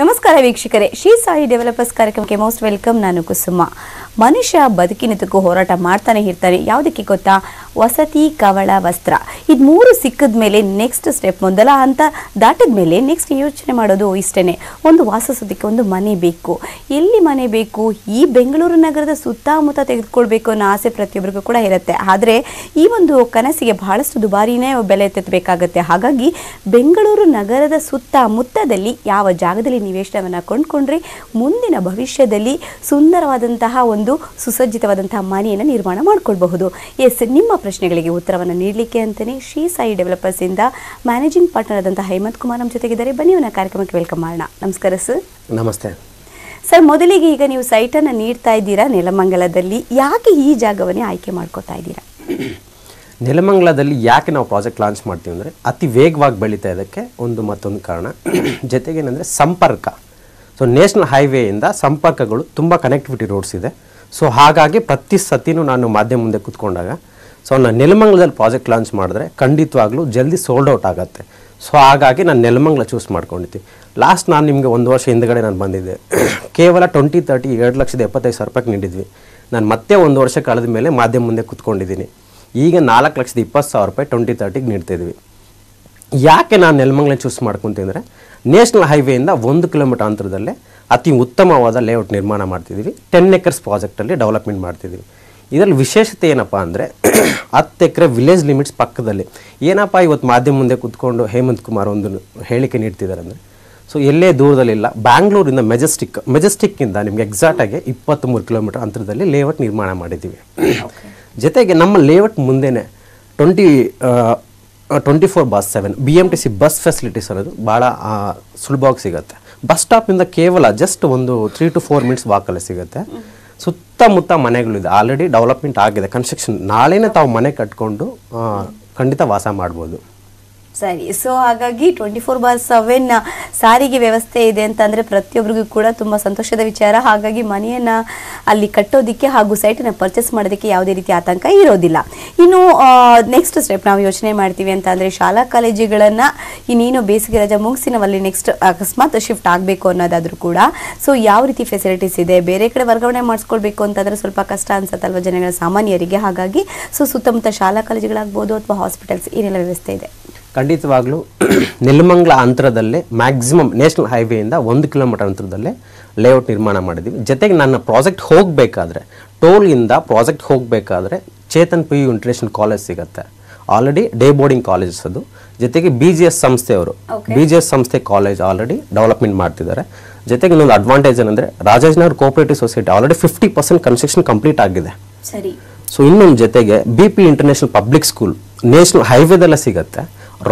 ನಮಸ್ಕಾರ ವೀಕ್ಷಕರೇ ಶ್ರೀ ಸಾಯಿ ಡೆವಲಪರ್ಸ್ ಕಾರ್ಯಕ್ರಮಕ್ಕೆ ಮೋಸ್ಟ್ ವೆಲ್ಕಮ್ ನಾನು ಕುಸುಮ ಮನುಷ್ಯ ಬದುಕಿನದಕ್ಕೂ ಹೋರಾಟ ಮಾಡ್ತಾನೆ ಇರ್ತಾರೆ ಯಾವುದಕ್ಕೆ ಗೊತ್ತಾ ವಸತಿ ಕವಳ ವಸ್ತ್ರ ಇದು ಮೂರು ಸಿಕ್ಕಿದ ಮೇಲೆ ನೆಕ್ಸ್ಟ್ ಸ್ಟೆಪ್ ಮೊದಲ ಅಂತ ದಾಟಿದ ಮೇಲೆ ನೆಕ್ಸ್ಟ್ ಯೋಚನೆ ಮಾಡೋದು ಇಷ್ಟೇ ಒಂದು ವಾಸಿಸೋದಕ್ಕೆ ಒಂದು ಮನೆ ಬೇಕು ಎಲ್ಲಿ ಮನೆ ಬೇಕು ಈ ಬೆಂಗಳೂರು ನಗರದ ಸುತ್ತಮುತ್ತ ತೆಗೆದುಕೊಳ್ಬೇಕು ಅನ್ನೋ ಆಸೆ ಪ್ರತಿಯೊಬ್ಬರಿಗೂ ಕೂಡ ಇರುತ್ತೆ ಆದರೆ ಈ ಒಂದು ಕನಸಿಗೆ ಬಹಳಷ್ಟು ದುಬಾರಿನೇ ಬೆಲೆ ಎತ್ತಬೇಕಾಗುತ್ತೆ ಹಾಗಾಗಿ ಬೆಂಗಳೂರು ನಗರದ ಸುತ್ತಮುತ್ತದಲ್ಲಿ ಯಾವ ಜಾಗದಲ್ಲಿ ನಿವೇಶನವನ್ನು ಕೊಂಡ್ಕೊಂಡ್ರೆ ಮುಂದಿನ ಭವಿಷ್ಯದಲ್ಲಿ ಸುಂದರವಾದಂತಹ ಒಂದು ಸುಸಜ್ಜಿತವಾದಂತಹ ಮನೆಯನ್ನು ನಿರ್ಮಾಣ ಮಾಡಿಕೊಳ್ಬಹುದು ಎಸ್ ನಿಮ್ಮ ಪ್ರಶ್ನೆಗಳಿಗೆ ಉತ್ತರವನ್ನು ನೀಡಲಿಕ್ಕೆ ಅಂತಾನೆ ಶ್ರೀ ಸಾಯಿ ಡೆವಲಪರ್ಸಿಂದ ಮ್ಯಾನೇಜಿಂಗ್ ಪಾರ್ಟ್ನರ್ ಆದಂತಹ ಹೇಮಂತ್ ಕುಮಾರ್ ನಮ್ಮ ಜೊತೆಗಿದ್ದಾರೆ ಬನ್ನಿ ಅವನ ಕಾರ್ಯಕ್ರಮಕ್ಕೆ ವೆಲ್ಕಮ್ ಮಾಡೋಣ ನಮಸ್ಕಾರ ಸರ್ ನಮಸ್ತೆ ಸರ್ ಮೊದಲಿಗೆ ಈಗ ನೀವು ಸೈಟನ್ನು ನೀಡ್ತಾ ಇದ್ದೀರಾ ನೆಲಮಂಗಲದಲ್ಲಿ ಯಾಕೆ ಈ ಜಾಗವನ್ನೇ ಆಯ್ಕೆ ಮಾಡ್ಕೋತಾ ಇದ್ದೀರಾ ನೆಲಮಂಗಲದಲ್ಲಿ ಯಾಕೆ ನಾವು ಪ್ರಾಜೆಕ್ಟ್ ಲಾಂಚ್ ಮಾಡ್ತೀವಿ ಅಂದರೆ ಅತಿ ವೇಗವಾಗಿ ಬೆಳೀತಾ ಇದಕ್ಕೆ ಒಂದು ಮತ್ತೊಂದು ಕಾರಣ ಜೊತೆಗೇನೆಂದರೆ ಸಂಪರ್ಕ ಸೊ ನ್ಯಾಷನಲ್ ಹೈವೇಯಿಂದ ಸಂಪರ್ಕಗಳು ತುಂಬ ಕನೆಕ್ಟಿವಿಟಿ ರೋಡ್ಸ್ ಇದೆ ಸೊ ಹಾಗಾಗಿ ಪ್ರತಿ ಸತಿನೂ ನಾನು ಮಾಧ್ಯಮ ಮುಂದೆ ಕೂತ್ಕೊಂಡಾಗ ಸೊ ನಾನು ನೆಲಮಂಗಲದಲ್ಲಿ ಪ್ರಾಜೆಕ್ಟ್ ಲಾಂಚ್ ಮಾಡಿದ್ರೆ ಖಂಡಿತವಾಗ್ಲೂ ಜಲ್ದಿ ಸೋಲ್ಡ್ ಔಟ್ ಆಗುತ್ತೆ ಸೊ ಹಾಗಾಗಿ ನಾನು ನೆಲಮಂಗಲ ಚೂಸ್ ಮಾಡ್ಕೊಂಡಿದ್ದೆ ಲಾಸ್ಟ್ ನಾನು ನಿಮಗೆ ಒಂದು ವರ್ಷ ಹಿಂದ್ಗಡೆ ನಾನು ಬಂದಿದ್ದೆ ಕೇವಲ ಟ್ವೆಂಟಿ ತರ್ಟಿ ಎರಡು ಲಕ್ಷದ ಎಪ್ಪತ್ತೈದು ಸಾವಿರ ರೂಪಾಯಿಗೆ ನೀಡಿದ್ವಿ ನಾನು ಮತ್ತೆ ಒಂದು ವರ್ಷ ಕಳೆದ ಮೇಲೆ ಮಾಧ್ಯಮ ಮುಂದೆ ಕೂತ್ಕೊಂಡಿದ್ದೀನಿ ಈಗ ನಾಲ್ಕು ಲಕ್ಷದ ಇಪ್ಪತ್ತು ಸಾವಿರ ರೂಪಾಯಿ ಟ್ವೆಂಟಿ ತರ್ಟಿಗೆ ನೀಡ್ತಿದ್ವಿ ಯಾಕೆ ನಾನು ನೆಲಮಂಗ್ಲನ ಚೂಸ್ ಮಾಡ್ಕೊತೀನಿ ನ್ಯಾಷನಲ್ ಹೈವೇಯಿಂದ ಒಂದು ಕಿಲೋಮೀಟರ್ ಅಂತರದಲ್ಲೇ ಅತಿ ಉತ್ತಮವಾದ ಲೇಔಟ್ ನಿರ್ಮಾಣ ಮಾಡ್ತಿದ್ದೀವಿ ಟೆನ್ ಎಕರ್ಸ್ ಪ್ರಾಜೆಕ್ಟಲ್ಲಿ ಡೆವಲಪ್ಮೆಂಟ್ ಮಾಡ್ತಿದ್ದೀವಿ ಇದರಲ್ಲಿ ವಿಶೇಷತೆ ಏನಪ್ಪ ಅಂದರೆ ಹತ್ತು ಎಕರೆ ವಿಲೇಜ್ ಲಿಮಿಟ್ಸ್ ಪಕ್ಕದಲ್ಲಿ ಏನಪ್ಪ ಇವತ್ತು ಮಾಧ್ಯಮ ಮುಂದೆ ಕೂತ್ಕೊಂಡು ಹೇಮಂತ್ ಕುಮಾರ್ ಒಂದು ಹೇಳಿಕೆ ನೀಡ್ತಿದ್ದಾರೆ ಅಂದರೆ ಸೊ ಎಲ್ಲೇ ದೂರದಲ್ಲಿಲ್ಲ ಬ್ಯಾಂಗ್ಳೂರಿಂದ ಮೆಜೆಸ್ಟಿಕ್ ಮೆಜೆಸ್ಟಿಕ್ಕಿಂದ ನಿಮಗೆ ಎಕ್ಸಾಕ್ಟಾಗಿ ಇಪ್ಪತ್ತ್ಮೂರು ಕಿಲೋಮೀಟರ್ ಅಂತರದಲ್ಲಿ ಲೇಔಟ್ ನಿರ್ಮಾಣ ಮಾಡಿದ್ದೀವಿ ಜೊತೆಗೆ ನಮ್ಮ ಲೇಔಟ್ ಮುಂದೆನೇ twenty twenty four bus seven B M T C bus facilities ಅನ್ನೋದು ಭಾಳ ಸುಲಭವಾಗಿ ಸಿಗುತ್ತೆ ಬಸ್ ಸ್ಟಾಪಿಂದ ಕೇವಲ ಜಸ್ಟ್ ಒಂದು ತ್ರೀ ಟು ಫೋರ್ ಮಿನಿಟ್ಸ್ ವಾಕಲ್ಲಿ ಸಿಗುತ್ತೆ ಸುತ್ತಮುತ್ತ ಮನೆಗಳಿದೆ ಆಲ್ರೆಡಿ ಡೆವಲಪ್ಮೆಂಟ್ ಆಗಿದೆ ಕನ್ಸ್ಟ್ರಕ್ಷನ್ ನಾಳೆನೇ ತಾವು ಮನೆ ಕಟ್ಕೊಂಡು ಖಂಡಿತ ವಾಸ ಮಾಡ್ಬೋದು ಸರಿ ಸೊ ಹಾಗಾಗಿ ಟ್ವೆಂಟಿ ಫೋರ್ ಬಾರ್ ಸೆವೆನ್ ಸಾರಿಗೆ ವ್ಯವಸ್ಥೆ ಇದೆ ಅಂತಂದರೆ ಪ್ರತಿಯೊಬ್ಬರಿಗೂ ಕೂಡ ತುಂಬ ಸಂತೋಷದ ವಿಚಾರ ಹಾಗಾಗಿ ಮನೆಯನ್ನು ಅಲ್ಲಿ ಕಟ್ಟೋದಕ್ಕೆ ಹಾಗೂ ಸೈಟನ್ನು ಪರ್ಚೇಸ್ ಮಾಡೋದಕ್ಕೆ ಯಾವುದೇ ರೀತಿ ಆತಂಕ ಇರೋದಿಲ್ಲ ಇನ್ನು ನೆಕ್ಸ್ಟ್ ಸ್ಟೆಪ್ ನಾವು ಯೋಚನೆ ಮಾಡ್ತೀವಿ ಅಂತ ಅಂದರೆ ಶಾಲಾ ಕಾಲೇಜುಗಳನ್ನು ಇನ್ನೇನು ಬೇಸಿಗೆ ರಜೆ ಮುಗಿಸಿ ನೆಕ್ಸ್ಟ್ ಅಕಸ್ಮಾತ್ ಶಿಫ್ಟ್ ಆಗಬೇಕು ಅನ್ನೋದಾದರೂ ಕೂಡ ಸೊ ಯಾವ ರೀತಿ ಫೆಸಿಲಿಟೀಸ್ ಇದೆ ಬೇರೆ ಕಡೆ ವರ್ಗಾವಣೆ ಮಾಡಿಸ್ಕೊಳ್ಬೇಕು ಅಂತಂದರೆ ಸ್ವಲ್ಪ ಕಷ್ಟ ಅನ್ಸತ್ತಲ್ವ ಜನಗಳ ಸಾಮಾನ್ಯರಿಗೆ ಹಾಗಾಗಿ ಸೊ ಸುತ್ತಮುತ್ತ ಶಾಲಾ ಕಾಲೇಜುಗಳಾಗ್ಬೋದು ಅಥವಾ ಹಾಸ್ಪಿಟಲ್ಸ್ ಏನೆಲ್ಲ ವ್ಯವಸ್ಥೆ ಇದೆ ಖಂಡಿತವಾಗ್ಲೂ ನೆಲಮಂಗ್ಲ ಅಂತರದಲ್ಲೇ ಮ್ಯಾಕ್ಸಿಮಮ್ ನ್ಯಾಷನಲ್ ಹೈವೇಯಿಂದ ಒಂದು ಕಿಲೋಮೀಟರ್ ಅಂತರದಲ್ಲೇ ಲೇಔಟ್ ನಿರ್ಮಾಣ ಮಾಡಿದ್ದೀವಿ ಜೊತೆಗೆ ನನ್ನ ಪ್ರಾಜೆಕ್ಟ್ ಹೋಗಬೇಕಾದ್ರೆ ಟೋಲಿಂದ ಪ್ರಾಜೆಕ್ಟ್ ಹೋಗಬೇಕಾದ್ರೆ Chethan P U international college ಸಿಗುತ್ತೆ ಆಲ್ರೆಡಿ ಡೇ ಬೋರ್ಡಿಂಗ್ ಕಾಲೇಜಸ್ ಅದು ಜೊತೆಗೆ ಬಿ ಜಿ ಎಸ್ ಸಂಸ್ಥೆಯವರು ಬಿ ಜಿ ಎಸ್ ಸಂಸ್ಥೆ ಕಾಲೇಜ್ ಆಲ್ರೆಡಿ ಡೆವಲಪ್ಮೆಂಟ್ ಮಾಡ್ತಿದ್ದಾರೆ ಜೊತೆಗೆ ಇನ್ನೊಂದು ಅಡ್ವಾಂಟೇಜ್ ಏನಂದರೆ Rajajinagar cooperative society already fifty percent construction complete ಆಗಿದೆ ಸೊ ಇನ್ನೊಂದು ಜೊತೆಗೆ B P international public school national ಹೈವೇದೆಲ್ಲ ಸಿಗುತ್ತೆ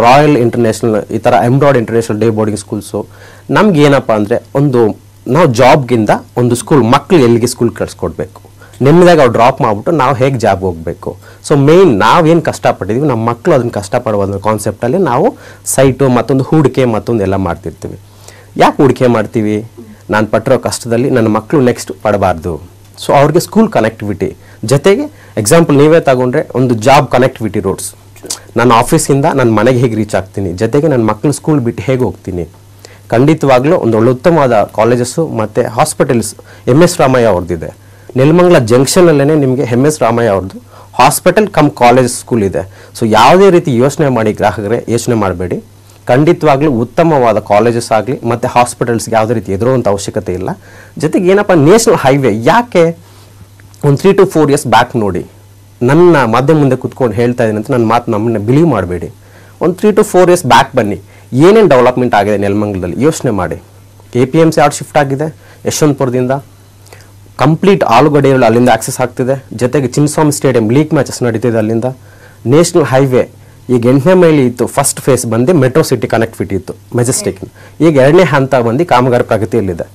ರಾಯಲ್ ಇಂಟರ್ನ್ಯಾಷನಲ್ ಈ ಥರ ಎಂಬ್ರಾಯ್ಡ್ ಇಂಟರ್ನ್ಯಾಷನಲ್ ಡೇ ಬೋರ್ಡಿಂಗ್ ಸ್ಕೂಲ್ಸು ನಮಗೇನಪ್ಪ ಅಂದರೆ ಒಂದು ನಾವು ಜಾಬ್ಗಿಂತ ಒಂದು ಸ್ಕೂಲ್ ಮಕ್ಕಳು ಎಲ್ಲಿಗೆ ಸ್ಕೂಲ್ ಕಳಿಸ್ಕೊಡ್ಬೇಕು ನೆಮ್ಮದಿಯಾಗಿ ಅವ್ರು ಡ್ರಾಪ್ ಮಾಡಿಬಿಟ್ಟು ನಾವು ಹೇಗೆ ಜಾಬ್ ಹೋಗಬೇಕು ಸೊ ಮೇಯ್ನ್ ನಾವೇನು ಕಷ್ಟಪಟ್ಟಿದ್ದೀವಿ ನಮ್ಮ ಮಕ್ಕಳು ಅದನ್ನು ಕಷ್ಟಪಡುವ ಕಾನ್ಸೆಪ್ಟಲ್ಲಿ ನಾವು ಸೈಟು ಮತ್ತೊಂದು ಹೂಡಿಕೆ ಮತ್ತೊಂದು ಎಲ್ಲ ಮಾಡ್ತಿರ್ತೀವಿ ಯಾಕೆ ಹೂಡಿಕೆ ಮಾಡ್ತೀವಿ ನಾನು ಪಟ್ಟಿರೋ ಕಷ್ಟದಲ್ಲಿ ನನ್ನ ಮಕ್ಕಳು ನೆಕ್ಸ್ಟ್ ಪಡಬಾರ್ದು ಸೊ ಅವ್ರಿಗೆ ಸ್ಕೂಲ್ ಕನೆಕ್ಟಿವಿಟಿ ಜೊತೆಗೆ ಎಕ್ಸಾಂಪಲ್ ನೀವೇ ತಗೊಂಡ್ರೆ ಒಂದು ಜಾಬ್ ಕನೆಕ್ಟಿವಿಟಿ ರೋಡ್ಸ್ ನಾನು ಆಫೀಸಿಂದ ನನ್ನ ಮನೆಗೆ ಹೇಗೆ ರೀಚ್ ಆಗ್ತೀನಿ ಜೊತೆಗೆ ನನ್ನ ಮಕ್ಕಳು ಸ್ಕೂಲ್ ಬಿಟ್ಟು ಹೇಗೆ ಹೋಗ್ತೀನಿ ಖಂಡಿತವಾಗ್ಲೂ ಒಂದು ಒಳ್ಳೆ ಉತ್ತಮವಾದ ಕಾಲೇಜಸ್ಸು ಮತ್ತು ಹಾಸ್ಪಿಟಲ್ಸ್ ಎಮ್ ಎಸ್ ರಾಮಯ್ಯ ಅವ್ರದ್ದಿದೆ ನೆಲಮಂಗಲ ಜಂಕ್ಷನಲ್ಲೇ ನಿಮಗೆ ಎಮ್ ಎಸ್ ರಾಮಯ್ಯ ಅವ್ರದ್ದು ಹಾಸ್ಪಿಟಲ್ ಕಮ್ ಕಾಲೇಜ್ ಸ್ಕೂಲ್ ಇದೆ ಸೊ ಯಾವುದೇ ರೀತಿ ಯೋಚನೆ ಮಾಡಿ ಗ್ರಾಹಕರೇ ಯೋಚನೆ ಮಾಡಬೇಡಿ ಖಂಡಿತವಾಗ್ಲೂ ಉತ್ತಮವಾದ ಕಾಲೇಜಸ್ ಆಗಲಿ ಮತ್ತು ಹಾಸ್ಪಿಟಲ್ಸ್ಗೆ ಯಾವುದೇ ರೀತಿ ಎದುರುವಂಥ ಅವಶ್ಯಕತೆ ಇಲ್ಲ ಜೊತೆಗೆ ಏನಪ್ಪ ನ್ಯಾಷನಲ್ ಹೈವೇ ಯಾಕೆ ಒಂದು three to four years back ನೋಡಿ ನನ್ನ ಮಾಧ್ಯಮ ಮುಂದೆ ಕುತ್ಕೊಂಡು ಹೇಳ್ತಾ ಇದ್ದೀನಿ ಅಂತ ನನ್ನ ಮಾತು ನಮ್ಮನ್ನ ಬಿಲೀವ್ ಮಾಡಬೇಡಿ ಒಂದು three to four years back ಬನ್ನಿ ಏನೇನು ಡೆವಲಪ್ಮೆಂಟ್ ಆಗಿದೆ ನೆಲಮಂಗಲದಲ್ಲಿ ಯೋಚನೆ ಮಾಡಿ A P M C yard shift ಆಗಿದೆ ಯಶವಂತಪುರದಿಂದ ಕಂಪ್ಲೀಟ್ ಆಲೂಗಡೆಗಳು ಅಲ್ಲಿಂದ ಆಕ್ಸೆಸ್ ಆಗ್ತಿದೆ ಜೊತೆಗೆ ಚಿನ್ನಸ್ವಾಮಿ ಸ್ಟೇಡಿಯಂ ಲೀಗ್ ಮ್ಯಾಚಸ್ ನಡೀತಿದೆ ಅಲ್ಲಿಂದ ನ್ಯಾಷನಲ್ ಹೈವೇ ಈಗ ಎಂಟನೇ ಮೈಲಿ ಇತ್ತು ಫಸ್ಟ್ ಫೇಸ್ ಬಂದು ಮೆಟ್ರೋ ಸಿಟಿ ಕನೆಕ್ಟಿವಿಟಿ ಇತ್ತು ಮೆಜೆಸ್ಟಿಕ್ ಈಗ ಎರಡನೇ ಹಂತ ಬಂದು ಕಾಮಗಾರಿ ಪ್ರಗತಿಯಲ್ಲಿದೆ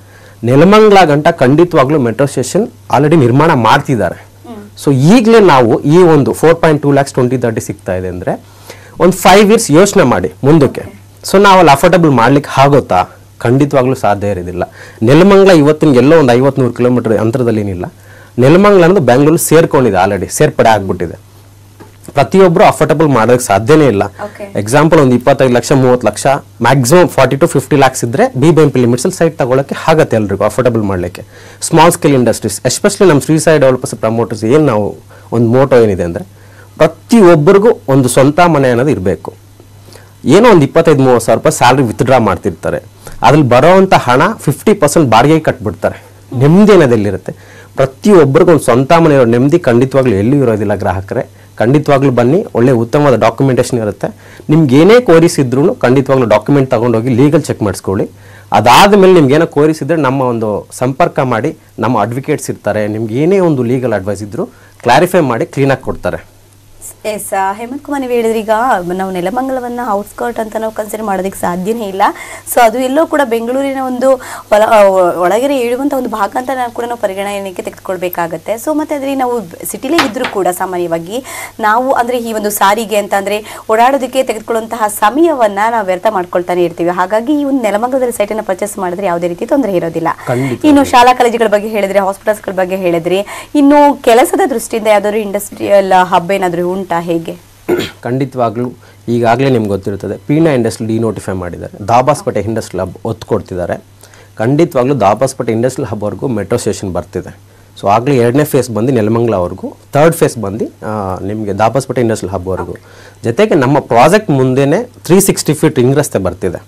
ನೆಲಮಂಗ್ಲ ಗಂಟ ಖಂಡಿತವಾಗ್ಲೂ ಮೆಟ್ರೋ ಸ್ಟೇಷನ್ ಆಲ್ರೆಡಿ ನಿರ್ಮಾಣ ಮಾಡ್ತಿದ್ದಾರೆ ಸೊ ಈಗಲೇ ನಾವು ಈ ಒಂದು four point two lakhs twenty thirty ಸಿಗ್ತಾ ಇದೆ ಅಂದರೆ ಒಂದು ಫೈವ್ ಇಯರ್ಸ್ ಯೋಚನೆ ಮಾಡಿ ಮುಂದಕ್ಕೆ ಸೊ ನಾವು ಅಲ್ಲಿ ಮಾಡ್ಲಿಕ್ಕೆ ಆಗುತ್ತಾ ಖಂಡಿತವಾಗ್ಲೂ ಸಾಧ್ಯ ಇರೋದಿಲ್ಲ ನೆಲಮಂಗ್ಲ ಇವತ್ತಿನ ಎಲ್ಲೋ ಒಂದು ಐವತ್ನೂರು ಕಿಲೋಮೀಟರ್ ಅಂತರದಲ್ಲಿ ಏನಿಲ್ಲ ನೆಲಮಂಗ್ಲ ಅನ್ನೋದು ಬ್ಯಾಂಗ್ಳೂರ್ ಸೇರ್ಕೊಂಡಿದೆ ಆಲ್ರೆಡಿ ಸೇರ್ಪಡೆ ಆಗಿಬಿಟ್ಟಿದೆ ಪ್ರತಿಯೊಬ್ಬರು ಅಫೋರ್ಡಬಲ್ ಮಾಡೋಕ್ಕೆ ಸಾಧ್ಯನೇ ಇಲ್ಲ ಎಕ್ಸಾಂಪಲ್ ಒಂದು ಇಪ್ಪತ್ತೈದು ಲಕ್ಷ ಮೂವತ್ತು ಲಕ್ಷ maximum forty to fifty lakhs ಇದ್ರೆ ಬಿ ಬಿ ಎಂಪಿ ಪಿ ಲಿಮಿಟ್ಸಲ್ಲಿ ಸೈಟ್ ತಗೊಳ್ಳೋಕೆ ಆಗುತ್ತೆ ಎಲ್ರಿಗೂ ಅಫೋರ್ಡಬಲ್ ಮಾಡಲಿಕ್ಕೆ ಸ್ಮಾಲ್ ಸ್ಕೇಲ್ ಇಂಡಸ್ಟ್ರೀಸ್ ಎಸ್ಪೆಷಲಿ ನಮ್ಮ ಶ್ರೀ ಸೈಡ್ ಡೆವಲಪರ್ಸ್ ಪ್ರಮೋಟರ್ಸ್ ಏನು ನಾವು ಒಂದು ಮೋಟೋ ಏನಿದೆ ಅಂದರೆ ಪ್ರತಿಯೊಬ್ಬರಿಗೂ ಒಂದು ಸ್ವಂತ ಮನೆ ಅನ್ನೋದು ಇರಬೇಕು ಏನೋ ಒಂದು ಇಪ್ಪತ್ತೈದು ಮೂವತ್ತು ಸಾವಿರ ರೂಪಾಯಿ ಸ್ಯಾಲ್ರಿ ವಿತ್ಡ್ರಾ ಮಾಡ್ತಿರ್ತಾರೆ ಅದ್ರಲ್ಲಿ ಬರೋವಂಥ ಹಣ ಫಿಫ್ಟಿ ಪರ್ಸೆಂಟ್ ಬಾಡಿಗೆಗೆ ಕಟ್ಬಿಡ್ತಾರೆ ನೆಮ್ಮದಿ ಅನ್ನೋದೆಲ್ಲಿರುತ್ತೆ ಪ್ರತಿಯೊಬ್ಬರಿಗೂ ಒಂದು ಸ್ವಂತ ಮನೆ ನೆಮ್ಮದಿ ಖಂಡಿತವಾಗ್ಲೂ ಎಲ್ಲೂ ಇರೋದಿಲ್ಲ ಗ್ರಾಹಕರೇ ಖಂಡಿತವಾಗ್ಲೂ ಬನ್ನಿ ಒಳ್ಳೆ ಉತ್ತಮವಾದ ಡಾಕ್ಯುಮೆಂಟೇಷನ್ ಇರುತ್ತೆ ನಿಮ್ಗೆ ಏನೇ ಕೋರಿಸ್ ಇದ್ರೂ ಖಂಡಿತವಾಗ್ಲೂ ಡಾಕ್ಯುಮೆಂಟ್ ತಗೊಂಡೋಗಿ ಲೀಗಲ್ ಚೆಕ್ ಮಾಡಿಸ್ಕೊಳ್ಳಿ ಅದಾದ ಮೇಲೆ ನಿಮ್ಗೆ ಏನೋ ಕೋರಿಸಿದ್ರೆ ನಮ್ಮ ಒಂದು ಸಂಪರ್ಕ ಮಾಡಿ ನಮ್ಮ ಅಡ್ವೊಕೇಟ್ಸ್ ಇರ್ತಾರೆ ನಿಮ್ಗೆ ಏನೇ ಒಂದು ಲೀಗಲ್ ಅಡ್ವೈಸ್ ಇದ್ದರೂ ಕ್ಲಾರಿಫೈ ಮಾಡಿ ಕ್ಲೀನಾಗಿ ಕೊಡ್ತಾರೆ ಎಸ್ ಹೇಮಂತ್ ಕುಮಾರ್ ನೀವು ಹೇಳಿದ್ರೆ ಈಗ ನಾವು ನೆಲಮಂಗಲವನ್ನ ಔಟ್ಸ್ಕರ್ಟ್ ಅಂತ ನಾವು ಕನ್ಸಿಡರ್ ಮಾಡೋದಕ್ಕೆ ಸಾಧ್ಯನೇ ಇಲ್ಲ ಸೊ ಅದು ಎಲ್ಲೋ ಕೂಡ ಬೆಂಗಳೂರಿನ ಒಂದು ಒಳ ಒಳಗಡೆ ಒಂದು ಭಾಗ ಅಂತ ನಾವು ಕೂಡ ನಾವು ಪರಿಗಣನೆಗೆ ತೆಗೆದುಕೊಳ್ಬೇಕಾಗತ್ತೆ ಸೊ ಮತ್ತೆ ಅದ್ರಲ್ಲಿ ನಾವು ಸಿಟಿಲೇ ಇದ್ರು ಕೂಡ ಸಾಮಾನ್ಯವಾಗಿ ನಾವು ಅಂದ್ರೆ ಈ ಒಂದು ಸಾರಿಗೆ ಅಂತ ಅಂದ್ರೆ ಓಡಾಡೋದಕ್ಕೆ ತೆಗೆದುಕೊಳ್ಳುವಂತಹ ಸಮಯವನ್ನ ನಾವು ವ್ಯರ್ಥ ಮಾಡ್ಕೊಳ್ತಾನೆ ಇರ್ತೀವಿ ಹಾಗಾಗಿ ಈ ಒಂದು ನೆಲಮಂಗಲದಲ್ಲಿ ಅನ್ನ ಪರ್ಚೇಸ್ ಮಾಡಿದ್ರೆ ಯಾವುದೇ ರೀತಿ ತೊಂದರೆ ಇರೋದಿಲ್ಲ ಇನ್ನು ಶಾಲಾ ಕಾಲೇಜುಗಳ ಬಗ್ಗೆ ಹೇಳಿದ್ರೆ ಹಾಸ್ಪಿಟಲ್ಸ್ಗಳ ಬಗ್ಗೆ ಹೇಳಿದ್ರೆ ಇನ್ನು ಕೆಲಸದ ದೃಷ್ಟಿಯಿಂದ ಯಾವ್ದಾದ್ರು ಇಂಡಸ್ಟ್ರಿಯಲ್ ಹಬ್ ಏನಾದ್ರೂ ಉಂಟು ಉಂಟಾ ಹೇಗೆ ಖಂಡಿತವಾಗ್ಲೂ ಈಗಾಗಲೇ ನಿಮ್ಗೆ ಗೊತ್ತಿರುತ್ತದೆ ಪೀಣಾ ಇಂಡಸ್ಟ್ರಿ ಡಿನೋಟಿಫೈ ಮಾಡಿದ್ದಾರೆ ದಾಬಾಸ್ಪೇಟೆ ಇಂಡಸ್ಟ್ರಿ ಹಬ್ ಒತ್ತು ಕೊಡ್ತಿದ್ದಾರೆ ಖಂಡಿತವಾಗ್ಲೂ ದಾಬಾಸ್ಪೇಟೆ ಇಂಡಸ್ಟ್ರಿಯಲ್ ಹಬ್ವರೆಗೂ ಮೆಟ್ರೋ ಸ್ಟೇಷನ್ ಬರ್ತಿದೆ ಸೊ ಆಗಲೇ ಎರಡನೇ ಫೇಸ್ ಬಂದು ನೆಲಮಂಗ್ಲವರೆಗೂ ಥರ್ಡ್ ಫೇಸ್ ಬಂದು ನಿಮಗೆ ದಾಬಾಸ್ಪೇಟೆ ಇಂಡಸ್ಟ್ರಿಯಲ್ ಹಬ್ವರೆಗೂ ಜೊತೆಗೆ ನಮ್ಮ ಪ್ರಾಜೆಕ್ಟ್ ಮುಂದೆನೇ ತ್ರೀ ಸಿಕ್ಸ್ಟಿ ಫೀಟ್ ರಿಂಗ್ ರಸ್ತೆ ಬರ್ತಿದೆ